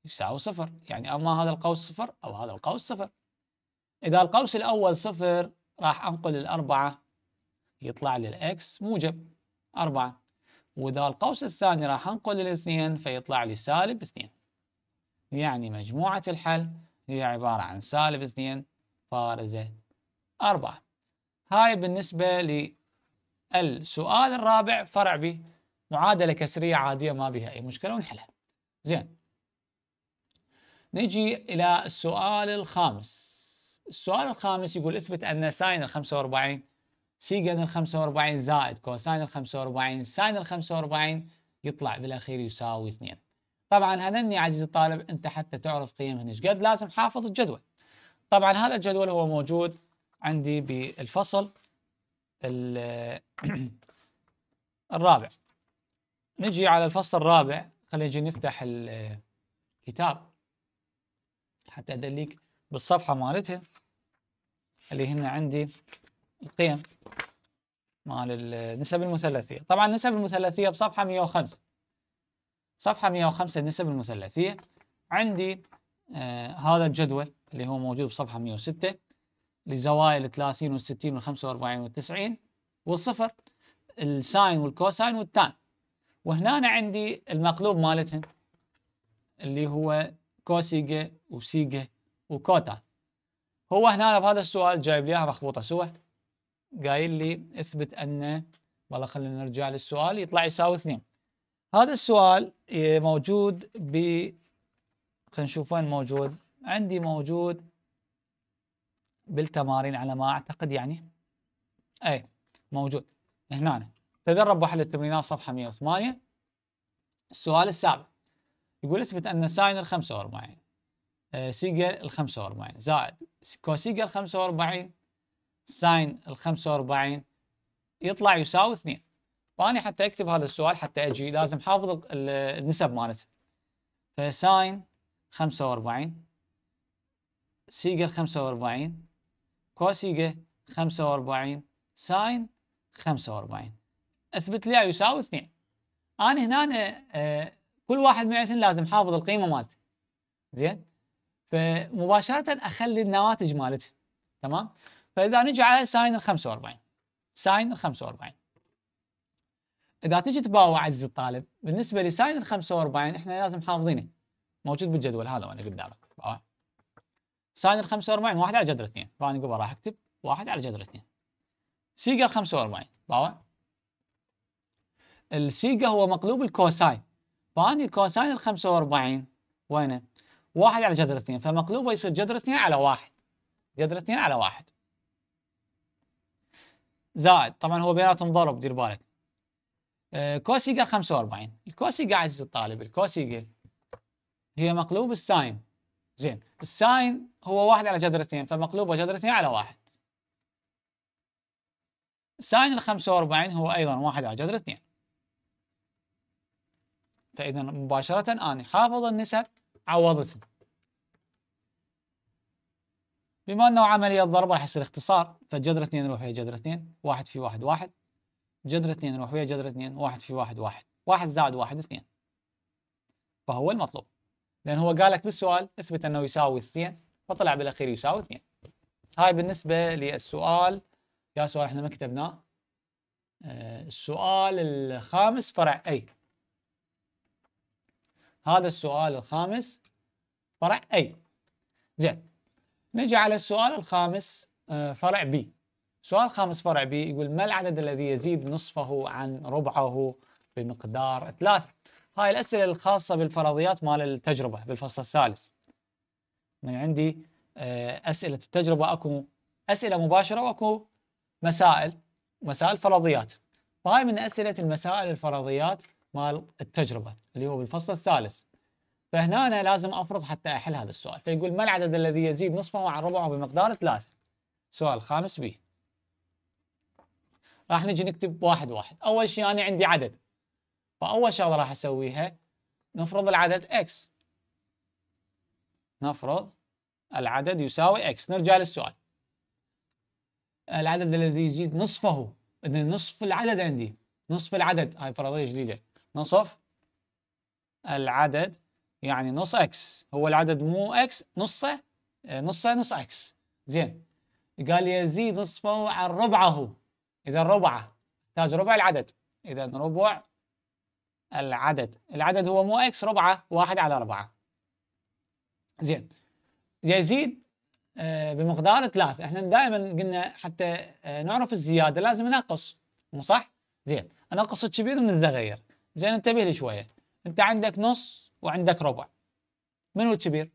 يساوي صفر يعني اما هذا القوس صفر او هذا القوس صفر إذا القوس الأول صفر راح أنقل الأربعة يطلع لي الإكس موجب أربعة وإذا القوس الثاني راح أنقل الاثنين فيطلع لي سالب اثنين يعني مجموعة الحل هي عبارة عن سالب اثنين فارزة أربعة هاي بالنسبة للسؤال الرابع فرع ب معادلة كسرية عادية ما بها أي مشكلة ونحلها زين نجي إلى السؤال الخامس السؤال الخامس يقول اثبت أن ساين ال 45 سيجن ال 45 زائد كوساين ال 45 ساين ال 45 يطلع بالأخير يساوي 2 طبعا هنني عزيزي الطالب أنت حتى تعرف قيم ايش قد لازم حافظ الجدول طبعا هذا الجدول هو موجود عندي بالفصل الرابع نجي على الفصل الرابع خلينا نجي نفتح الكتاب حتى ادليك بالصفحة مالتها اللي هن عندي القيم مال النسب المثلثية طبعا النسب المثلثية بصفحة 105 صفحة 105 النسب المثلثية عندي آه هذا الجدول اللي هو موجود بصفحة 106 لزوايا ال 30 وال 60 وال 45 وال 90 والصفر الساين والكوساين والتان وهنا عندي المقلوب مالتهم اللي هو كوسيجا وسيجا وكوتا هو هنا بهذا السؤال جايب لي اياها مخبوطه سوى قايل لي اثبت ان والله خلينا نرجع للسؤال يطلع يساوي اثنين هذا السؤال موجود ب خلينا نشوف وين موجود عندي موجود بالتمارين على ما اعتقد يعني اي موجود هنا تدرب وحل التمرينات آه، صفحه 108 السؤال السابع يقول اثبت ان ساين ال 45 سيجا ال 45 زائد كوسيجا ال 45 ساين ال 45 يطلع يساوي 2 فاني حتى أكتب هذا السؤال حتى أجي لازم حافظ النسب مالته فساين 45 سيجا 45 كوسيجا 45 ساين 45 اثبت لي يساوي 2 انا هنا أنا آه، آه، كل واحد من الاثنين لازم حافظ القيمه مالته زين فمباشره اخلي النواتج مالتها تمام فاذا نجي على ساين ال 45 ساين ال 45 اذا تجي تباوع عزيزي الطالب بالنسبه لساين ال 45 احنا لازم حافظينه موجود بالجدول هذا وانا قدامك ساين ال 45 واحد على جذر 2 فانا قبل راح اكتب واحد على جذر 2 سيجا 45 باوع السيجا هو مقلوب الكوساين فاني الكوساين ال 45 وينه؟ واحد على جذر اثنين فمقلوبه يصير جذر اثنين على واحد جذر اثنين على واحد زائد طبعا هو بيناتهم ضرب دير بالك آه، كوسيجا 45 الكوسيجا عزيزي الطالب الكوسيجا هي مقلوب الساين زين الساين هو واحد على جذر اثنين فمقلوبه جذر اثنين على واحد ساين ال 45 هو ايضا واحد على جذر اثنين فاذا مباشره انا حافظ النسب عوضتني بما انه عمليه ضرب راح يصير اختصار فجذر 2 يروح ويا جذر 2 1 في 1 1 جذر 2 يروح ويا جذر 2 1 في 1 1 1 زائد 1 2 فهو المطلوب لان هو قال لك بالسؤال اثبت انه يساوي 2 فطلع بالاخير يساوي 2 هاي بالنسبه للسؤال يا سؤال احنا ما كتبناه آه، السؤال الخامس فرع اي هذا السؤال الخامس فرع أي زين نجي على السؤال الخامس آه، فرع بي السؤال الخامس فرع بي يقول ما العدد الذي يزيد نصفه عن ربعه بمقدار ثلاثة هاي الأسئلة الخاصة بالفرضيات مال التجربة بالفصل الثالث من عندي آه، أسئلة التجربة أكو أسئلة مباشرة وأكو مسائل مسائل فرضيات فهاي من أسئلة المسائل الفرضيات مال التجربه اللي هو بالفصل الثالث فهنا أنا لازم افرض حتى احل هذا السؤال فيقول ما العدد الذي يزيد نصفه عن ربعه بمقدار ثلاثة سؤال خامس بي راح نجي نكتب واحد واحد اول شيء انا عندي عدد فاول شغله راح اسويها نفرض العدد اكس نفرض العدد يساوي اكس نرجع للسؤال العدد الذي يزيد نصفه اذا نصف العدد عندي نصف العدد هاي فرضيه جديده نصف العدد يعني نص اكس هو العدد مو اكس نصه آه، نصه نص اكس زين قال يزيد نصفه عن ربعه اذا ربعه تاج ربع العدد اذا ربع العدد العدد هو مو اكس ربعه واحد على اربعه زين يزيد آه، بمقدار ثلاثة احنا دائما قلنا حتى آه، نعرف الزيادة لازم ننقص مو صح؟ زين انقص الكبير من الصغير زين انتبه لي شويه انت عندك نص وعندك ربع من هو الكبير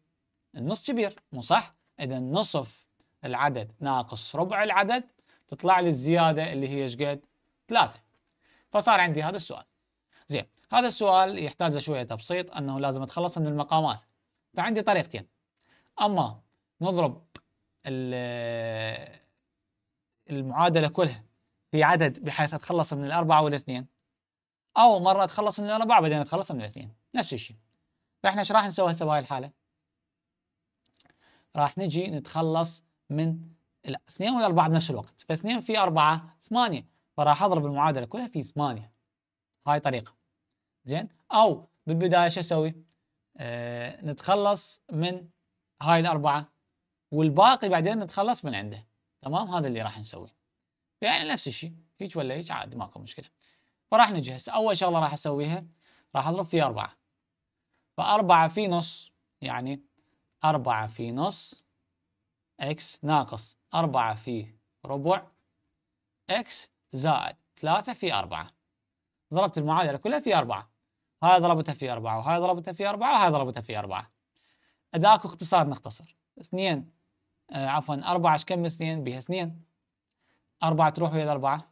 النص كبير مو صح اذا نصف العدد ناقص ربع العدد تطلع لي الزياده اللي هي ايش قد ثلاثة فصار عندي هذا السؤال زين هذا السؤال يحتاج شويه تبسيط انه لازم اتخلص من المقامات فعندي طريقتين اما نضرب المعادله كلها في عدد بحيث اتخلص من الاربعه والاثنين اول مره اتخلص من الاربعه بعدين اتخلص من الاثنين نفس الشيء فاحنا ايش راح نسوي هسه بهاي الحاله؟ راح نجي نتخلص من الاثنين والاربعه بنفس الوقت فاثنين في اربعه ثمانيه فراح اضرب المعادله كلها في ثمانيه هاي طريقه زين او بالبدايه شو اسوي؟ آه نتخلص من هاي الاربعه والباقي بعدين نتخلص من عنده تمام هذا اللي راح نسويه يعني نفس الشيء هيك ولا هيك عادي ماكو مشكله فراح نجهز أول شغلة راح أسويها راح أضرب في أربعة فأربعة في نص يعني أربعة في نص إكس ناقص أربعة في ربع إكس زائد ثلاثة في أربعة ضربت المعادلة كلها في أربعة هاي ضربتها في أربعة وهاي ضربتها في أربعة وهاي ضربتها في أربعة أداك اختصار نختصر اثنين آه عفوا أربعة ايش كم اثنين بها اثنين أربعة تروح ويا الاربعه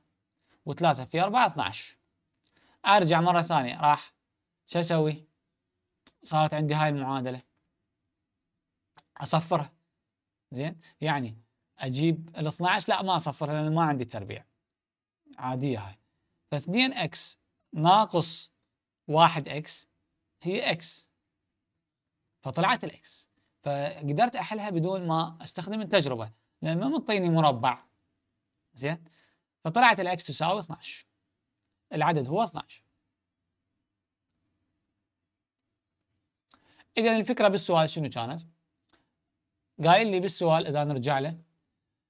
وثلاثة في أربعة 12 ارجع مره ثانيه راح شو اسوي؟ صارت عندي هاي المعادله اصفرها زين يعني اجيب ال 12 لا ما اصفرها لان ما عندي تربيع عاديه هاي ف 2 اكس ناقص 1 اكس هي اكس فطلعت الاكس فقدرت احلها بدون ما استخدم التجربه لان ما منطيني مربع زين فطلعت الاكس تساوي 12 العدد هو 12 إذا الفكرة بالسؤال شنو كانت؟ قايل لي بالسؤال إذا نرجع له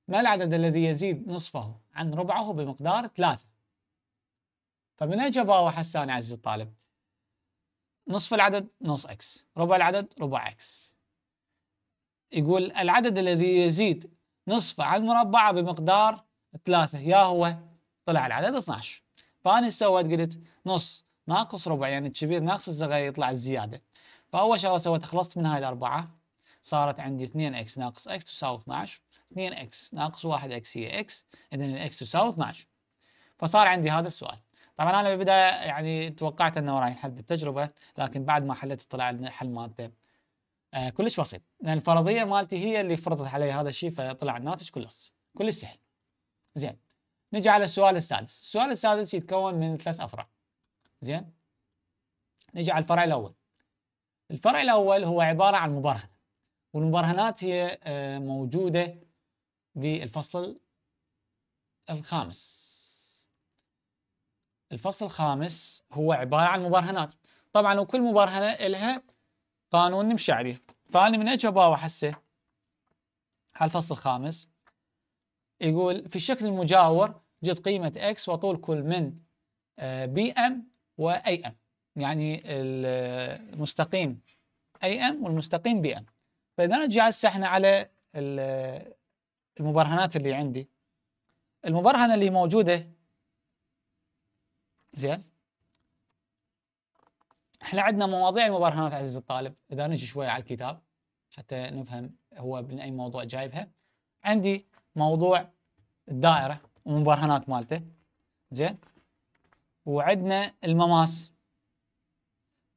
ما العدد الذي يزيد نصفه عن ربعه بمقدار ثلاثة؟ فمن أجابة حسان عزيزي الطالب نصف العدد نص اكس ربع العدد ربع اكس يقول العدد الذي يزيد نصفه عن مربعه بمقدار ثلاثة يا هو طلع العدد 12 فأنا سويت قلت نص ناقص ربع يعني الكبير ناقص الصغير يطلع الزيادة فأول شغلة سويت خلصت من هاي الأربعة صارت عندي 2x ناقص x تساوي 12 2x ناقص 1x هي x إذا الx تساوي 12 فصار عندي هذا السؤال طبعا أنا بالبداية يعني توقعت أنه راح ينحل بالتجربة لكن بعد ما حليت طلع لنا الحل مالته آه كلش بسيط لأن الفرضية مالتي هي اللي فرضت علي هذا الشيء فطلع الناتج كلش كلش سهل زين نجي على السؤال السادس السؤال السادس يتكون من ثلاث أفرع زين نجي على الفرع الأول الفرع الأول هو عبارة عن مبرهن والمبرهنات هي آه، موجودة في الفصل الخامس الفصل الخامس هو عبارة عن مبرهنات طبعا وكل مبرهنة لها قانون نمشي عليه فأنا من أجي أباوع هسه على الفصل الخامس يقول في الشكل المجاور جد قيمة X وطول كل من بي ام واي ام يعني المستقيم اي ام والمستقيم بي ام فاذا نجي جي احنا على المبرهنات اللي عندي المبرهنة اللي موجودة زين احنا عندنا مواضيع المبرهنات عزيزي الطالب اذا نجي شوية على الكتاب حتى نفهم هو من اي موضوع جايبها عندي موضوع الدائرة ومبرهنات مالته زين وعندنا المماس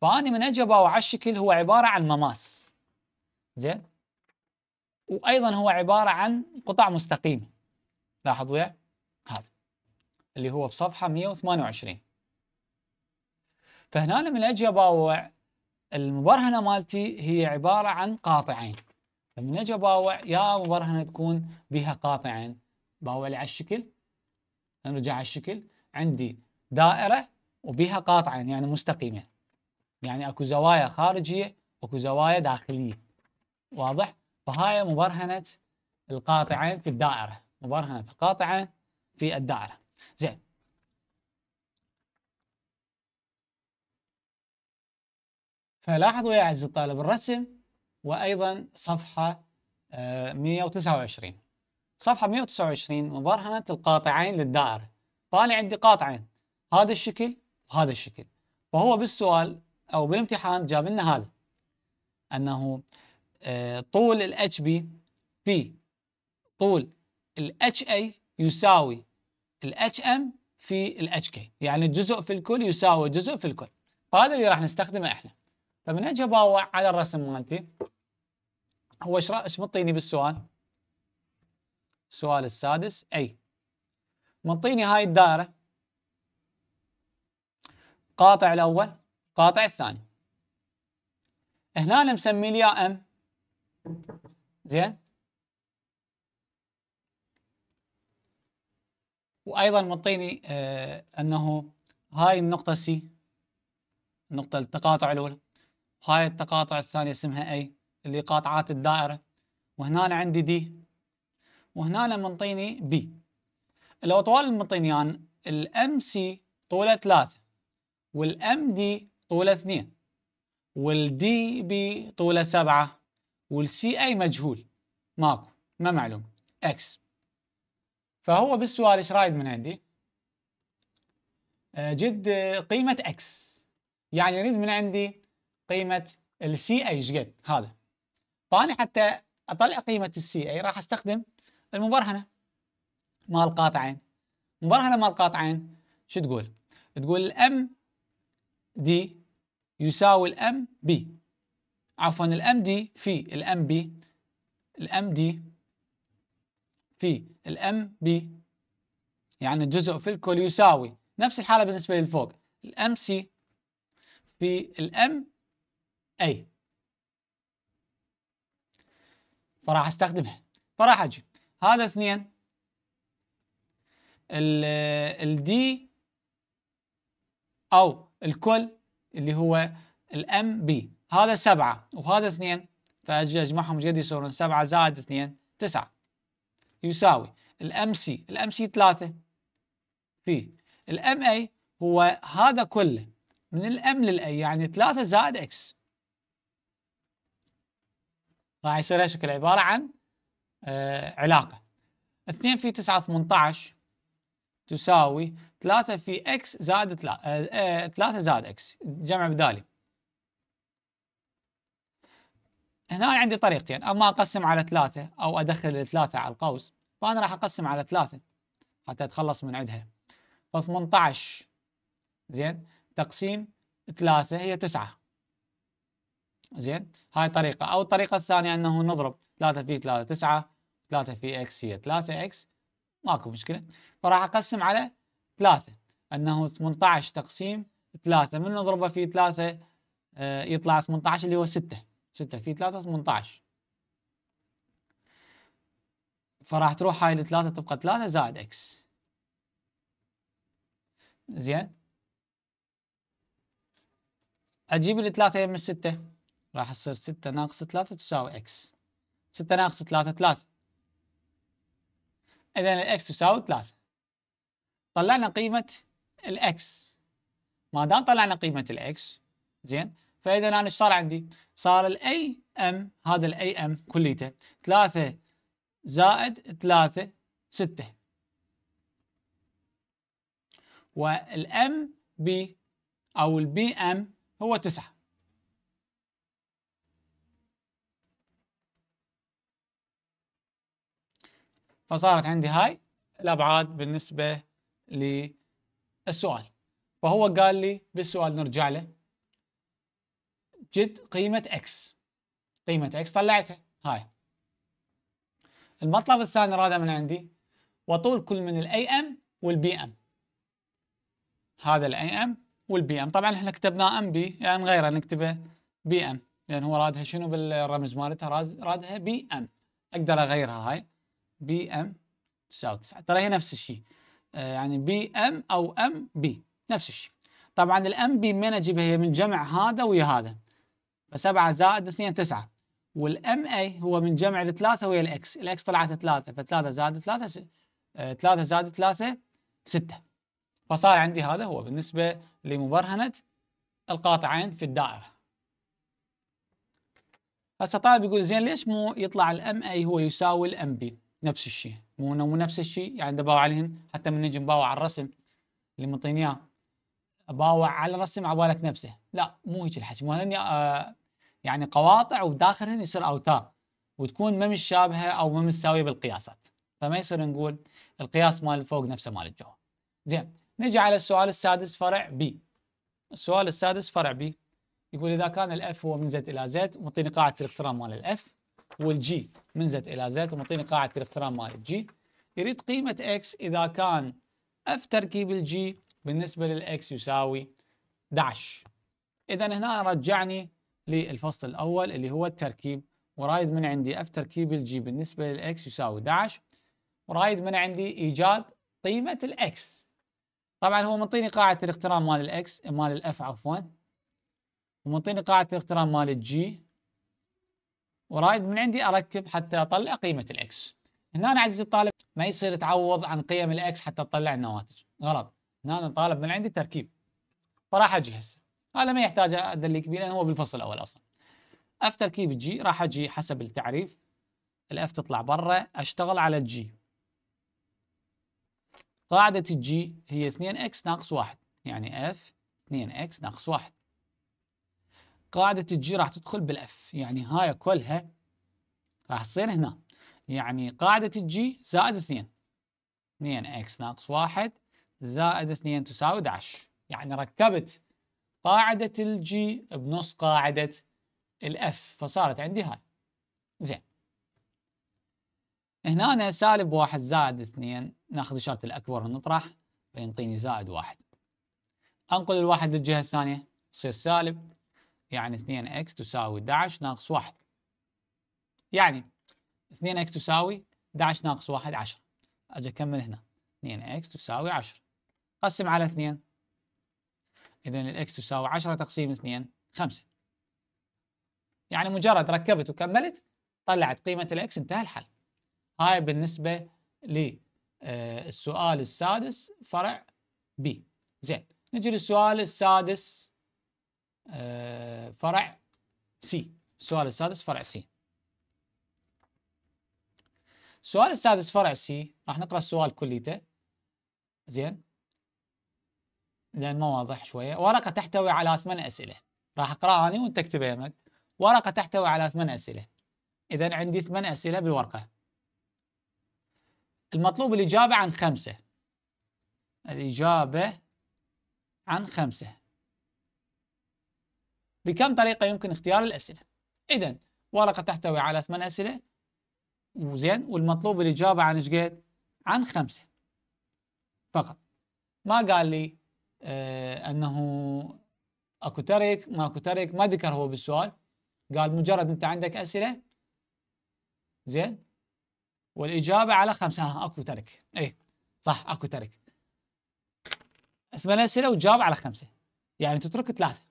فاني من اجي على الشكل هو عباره عن مماس زين وايضا هو عباره عن قطع مستقيمه لاحظ يا هذا اللي هو بصفحه 128 فهنا من اجي اباوع المبرهنه مالتي هي عباره عن قاطعين فمن اجي اباوع يا مبرهنه تكون بها قاطعين باوع على الشكل نرجع على الشكل عندي دائرة وبها قاطعين يعني مستقيمة يعني اكو زوايا خارجية واكو زوايا داخلية واضح؟ فهاي مبرهنة القاطعين في الدائرة مبرهنة القاطعة في الدائرة زين فلاحظوا يا عزيزي الطالب الرسم وايضا صفحه 129 آه، صفحة 129 مبرهنة القاطعين للدائرة فأنا عندي قاطعين هذا الشكل وهذا الشكل فهو بالسؤال أو بالامتحان جاب لنا هذا أنه آه، طول ال HB في طول ال HA يساوي ال HM في ال HK يعني الجزء في الكل يساوي الجزء في الكل فهذا اللي راح نستخدمه احنا فمن اجي اباوع على الرسم مالتي هو ايش مطيني بالسؤال؟ السؤال السادس أي منطيني هاي الدائرة قاطع الأول قاطع الثاني هنا مسمي لي ام زين وايضا منطيني آه انه هاي النقطه سي النقطه التقاطع الاولى هاي التقاطع الثانيه اسمها اي اللي قاطعات الدائره وهنا عندي دي وهنا منطيني بي الأطوال المنطينيان الام سي طوله 3 والام دي طوله 2 والدي بي طوله 7 والسي اي مجهول ماكو ما معلوم اكس فهو بالسؤال ايش رايد من عندي؟ آه، جد قيمة اكس يعني يريد من عندي قيمة السي اي ايش قد هذا فانا حتى اطلع قيمة السي اي راح استخدم المبرهنه مال قاطعين المبرهنه مال قاطعين شو تقول؟ تقول الام دي يساوي الام بي عفوا الام دي في الام بي الام دي في الام بي يعني الجزء في الكل يساوي نفس الحاله بالنسبه للفوق الام سي في الام اي فراح استخدمها فراح اجيب هذا اثنين الدي او الكل اللي هو الام بي هذا سبعة وهذا اثنين فاجي اجمعهم جد يصيرون سبعة زائد اثنين تسعة يساوي الام سي الام سي ثلاثة في الام اي هو هذا كله من الام للاي يعني ثلاثة زائد اكس راح يصير شكل عبارة عن آه، علاقة 2 في 9 18 تساوي 3 في x زائد 3 آه، آه، زائد x جمع بدالي هنا عندي طريقتين اما اقسم على 3 او ادخل ال 3 على القوس فانا راح اقسم على 3 حتى اتخلص من عندها ف 18 زين تقسيم 3 هي 9 زين هاي طريقة او الطريقة الثانية انه نضرب 3 في 3 9 3 في اكس هي 3 اكس ماكو مشكله فراح اقسم على 3 انه 18 تقسيم 3 من نضربه في 3 آه، يطلع 18 اللي هو 6 6 في 3 18 فراح تروح هاي ال 3 تبقى 3 زائد اكس زين اجيب ال 3 يم 6 راح تصير 6 ناقص 3 تساوي اكس 6 ناقص 3 3 إذا الإكس تساوي 3 طلعنا قيمة الإكس ما دام طلعنا قيمة الإكس زين فإذا أنا إيش صار عندي؟ صار الأي أم هذا الأي أم كليته 3 زائد 3 6 والام بي أو البي أم هو 9 فصارت عندي هاي الابعاد بالنسبه للسؤال فهو قال لي بالسؤال نرجع له جد قيمه اكس قيمه اكس طلعتها هاي المطلب الثاني راده من عندي وطول كل من الاي ام والبي ام هذا الاي ام والبي ام طبعا احنا كتبناه ام بي يعني غيره نكتبه بي ام لان هو رادها شنو بالرمز مالتها رادها بي ام اقدر اغيرها هاي بي ام 99 ترى هي نفس الشيء آه، يعني بي ام او ام بي نفس الشيء طبعا الام بي من اجيبها هي من جمع هذا ويا هذا ف7 زائد 2 9 والام اي هو من جمع الثلاثه ويا الاكس الاكس طلعت 3 ف3 زائد 3 3 آه، زائد 3 6 فصار عندي هذا هو بالنسبه لمبرهنه القاطعين في الدائره هسه طالب يقول زين ليش مو يطلع الام اي هو يساوي الام بي نفس الشيء مو مو نفس الشيء يعني دباوا عليهن حتى من نجي نباوع على الرسم اللي منطيني اياه باوع على الرسم على بالك نفسه لا مو هيك الحكي مو آه يعني قواطع وداخلهن يصير اوتار وتكون ما مشابهه او ما متساويه بالقياسات فما يصير نقول القياس مال فوق نفسه مال الجو زين نجي على السؤال السادس فرع بي السؤال السادس فرع بي يقول اذا كان الاف هو من زد الى زد ومعطيني قاعده الاقتران مال الاف والجي من زد إلى زد ومعطيني قاعدة الاقتران مال الجي يريد قيمة اكس إذا كان اف تركيب الجي بالنسبة للاكس يساوي 11 إذا هنا رجعني للفصل الأول اللي هو التركيب ورايد من عندي اف تركيب الجي بالنسبة للاكس يساوي 11 ورايد من عندي إيجاد قيمة الاكس طبعا هو منطيني قاعدة الاقتران مال الاكس مال الاف عفوا ومنطيني قاعدة الاقتران مال الجي ورايد من عندي اركب حتى اطلع قيمه الاكس هنا أنا عزيزي الطالب ما يصير تعوض عن قيم الاكس حتى تطلع النواتج غلط هنا طالب من عندي تركيب فراح اجي هسه هذا ما يحتاج ادلك كبير لانه هو بالفصل الاول اصلا اف تركيب الجي راح اجي حسب التعريف الاف تطلع برا اشتغل على الجي قاعدة الجي هي 2 اكس ناقص 1 يعني اف 2 اكس ناقص 1 قاعدة الجي راح تدخل بالاف يعني هاي كلها راح تصير هنا يعني قاعدة الجي زائد اثنين 2 اكس ناقص 1 زائد 2 تساوي 11 يعني ركبت قاعدة الجي بنص قاعدة الاف فصارت عندي هاي زين هنا أنا سالب واحد زائد اثنين ناخذ إشارة الأكبر ونطرح فينطيني زائد واحد أنقل الواحد للجهة الثانية تصير سالب يعني 2x تساوي 11 ناقص 1 يعني 2x تساوي 11 ناقص 1 10 اجي اكمل هنا 2x تساوي 10 قسم على 2 اذا الاكس تساوي 10 تقسيم 2 5 يعني مجرد ركبت وكملت طلعت قيمه الاكس انتهى الحل هاي بالنسبه للسؤال آه، السادس فرع بي زين نجي للسؤال السادس فرع سي السؤال السادس فرع سي السؤال السادس فرع سي راح نقرا السؤال كليته زين لان ما واضح شويه ورقه تحتوي على ثمان اسئله راح اقراها انا وانت اكتبها يمك ورقه تحتوي على ثمان اسئله اذا عندي ثمان اسئله بالورقه المطلوب الاجابه عن خمسه الاجابه عن خمسه بكم طريقة يمكن اختيار الأسئلة إذا ورقة تحتوي على ثمان أسئلة وزين والمطلوب الإجابة عن إيش قد؟ عن خمسة فقط ما قال لي آه أنه أكو ترك ما أكو ترك ما ذكر هو بالسؤال قال مجرد أنت عندك أسئلة زين والإجابة على خمسة آه أكو ترك أي صح أكو ترك ثمان أسئلة وتجاوب على خمسة يعني تترك ثلاثة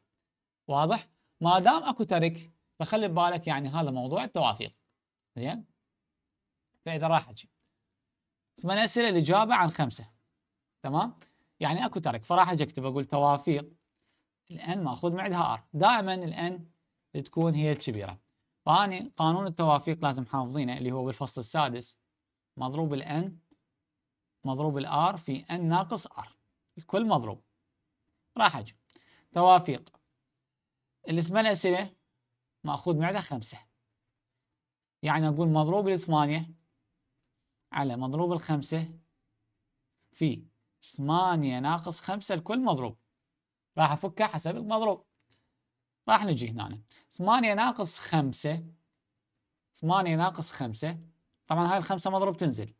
واضح؟ ما دام اكو ترك فخلي ببالك يعني هذا موضوع التوافيق زين؟ فاذا راح اجي ثمان اسئله الاجابه عن خمسه تمام؟ يعني اكو ترك فراح اجي اكتب اقول توافيق الان ماخوذ معدها ار دائما الان تكون هي الكبيره فاني قانون التوافيق لازم حافظينه اللي هو بالفصل السادس مضروب الان مضروب الار في ان ناقص ار الكل مضروب راح اجي توافيق الثمانية أسئلة مأخوذ معده خمسة يعني أقول مضروب الثمانية على مضروب الخمسة في ثمانية ناقص خمسة الكل مضروب راح أفكها حسب المضروب راح نجي هنا ثمانية ناقص خمسة ثمانية ناقص خمسة طبعا هاي الخمسة مضروب تنزل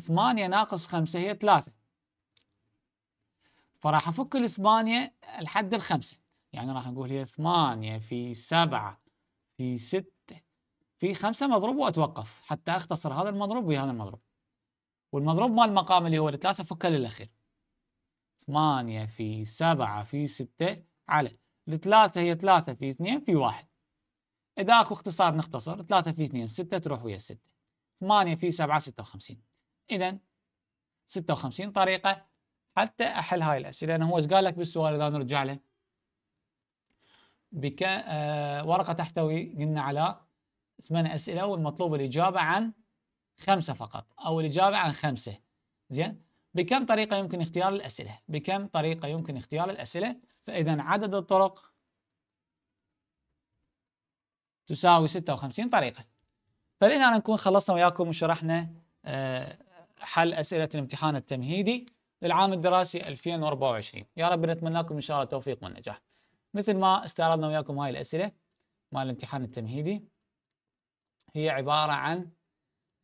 ثمانية ناقص خمسة هي ثلاثة فراح أفك الثمانية لحد الخمسة يعني راح نقول هي ثمانية في سبعة في ستة في خمسة مضروب وأتوقف حتى أختصر هذا المضروب ويا هذا المضروب والمضروب مال المقام اللي هو الثلاثة فكه للأخير ثمانية في سبعة في ستة على الثلاثة هي ثلاثة في اثنين في واحد إذا أكو اختصار نختصر ثلاثة في اثنين ستة تروح ويا ستة ثمانية في سبعة ستة وخمسين إذا ستة وخمسين طريقة حتى أحل هاي الأسئلة لأنه هو قال لك بالسؤال إذا نرجع له بك آه، ورقة تحتوي قلنا على ثمان أسئلة والمطلوب الإجابة عن خمسة فقط أو الإجابة عن خمسة زين بكم طريقة يمكن اختيار الأسئلة بكم طريقة يمكن اختيار الأسئلة فإذا عدد الطرق تساوي 56 طريقة فلذا نكون خلصنا وياكم وشرحنا آه، حل أسئلة الامتحان التمهيدي للعام الدراسي 2024 يا رب نتمنى لكم إن شاء الله التوفيق والنجاح مثل ما استعرضنا وياكم هاي الأسئلة مال الامتحان التمهيدي هي عبارة عن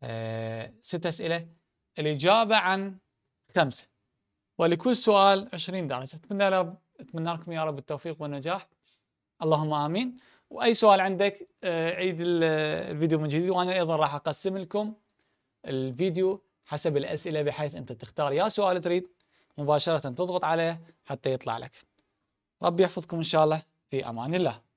آه، ست أسئلة الإجابة عن خمسة ولكل سؤال 20 درجة أتمنى لرب أتمنى لكم يا رب التوفيق والنجاح اللهم آمين وأي سؤال عندك آه، عيد آه، الفيديو من جديد وأنا أيضا راح أقسم لكم الفيديو حسب الأسئلة بحيث أنت تختار يا سؤال تريد مباشرة تضغط عليه حتى يطلع لك ربي يحفظكم إن شاء الله في أمان الله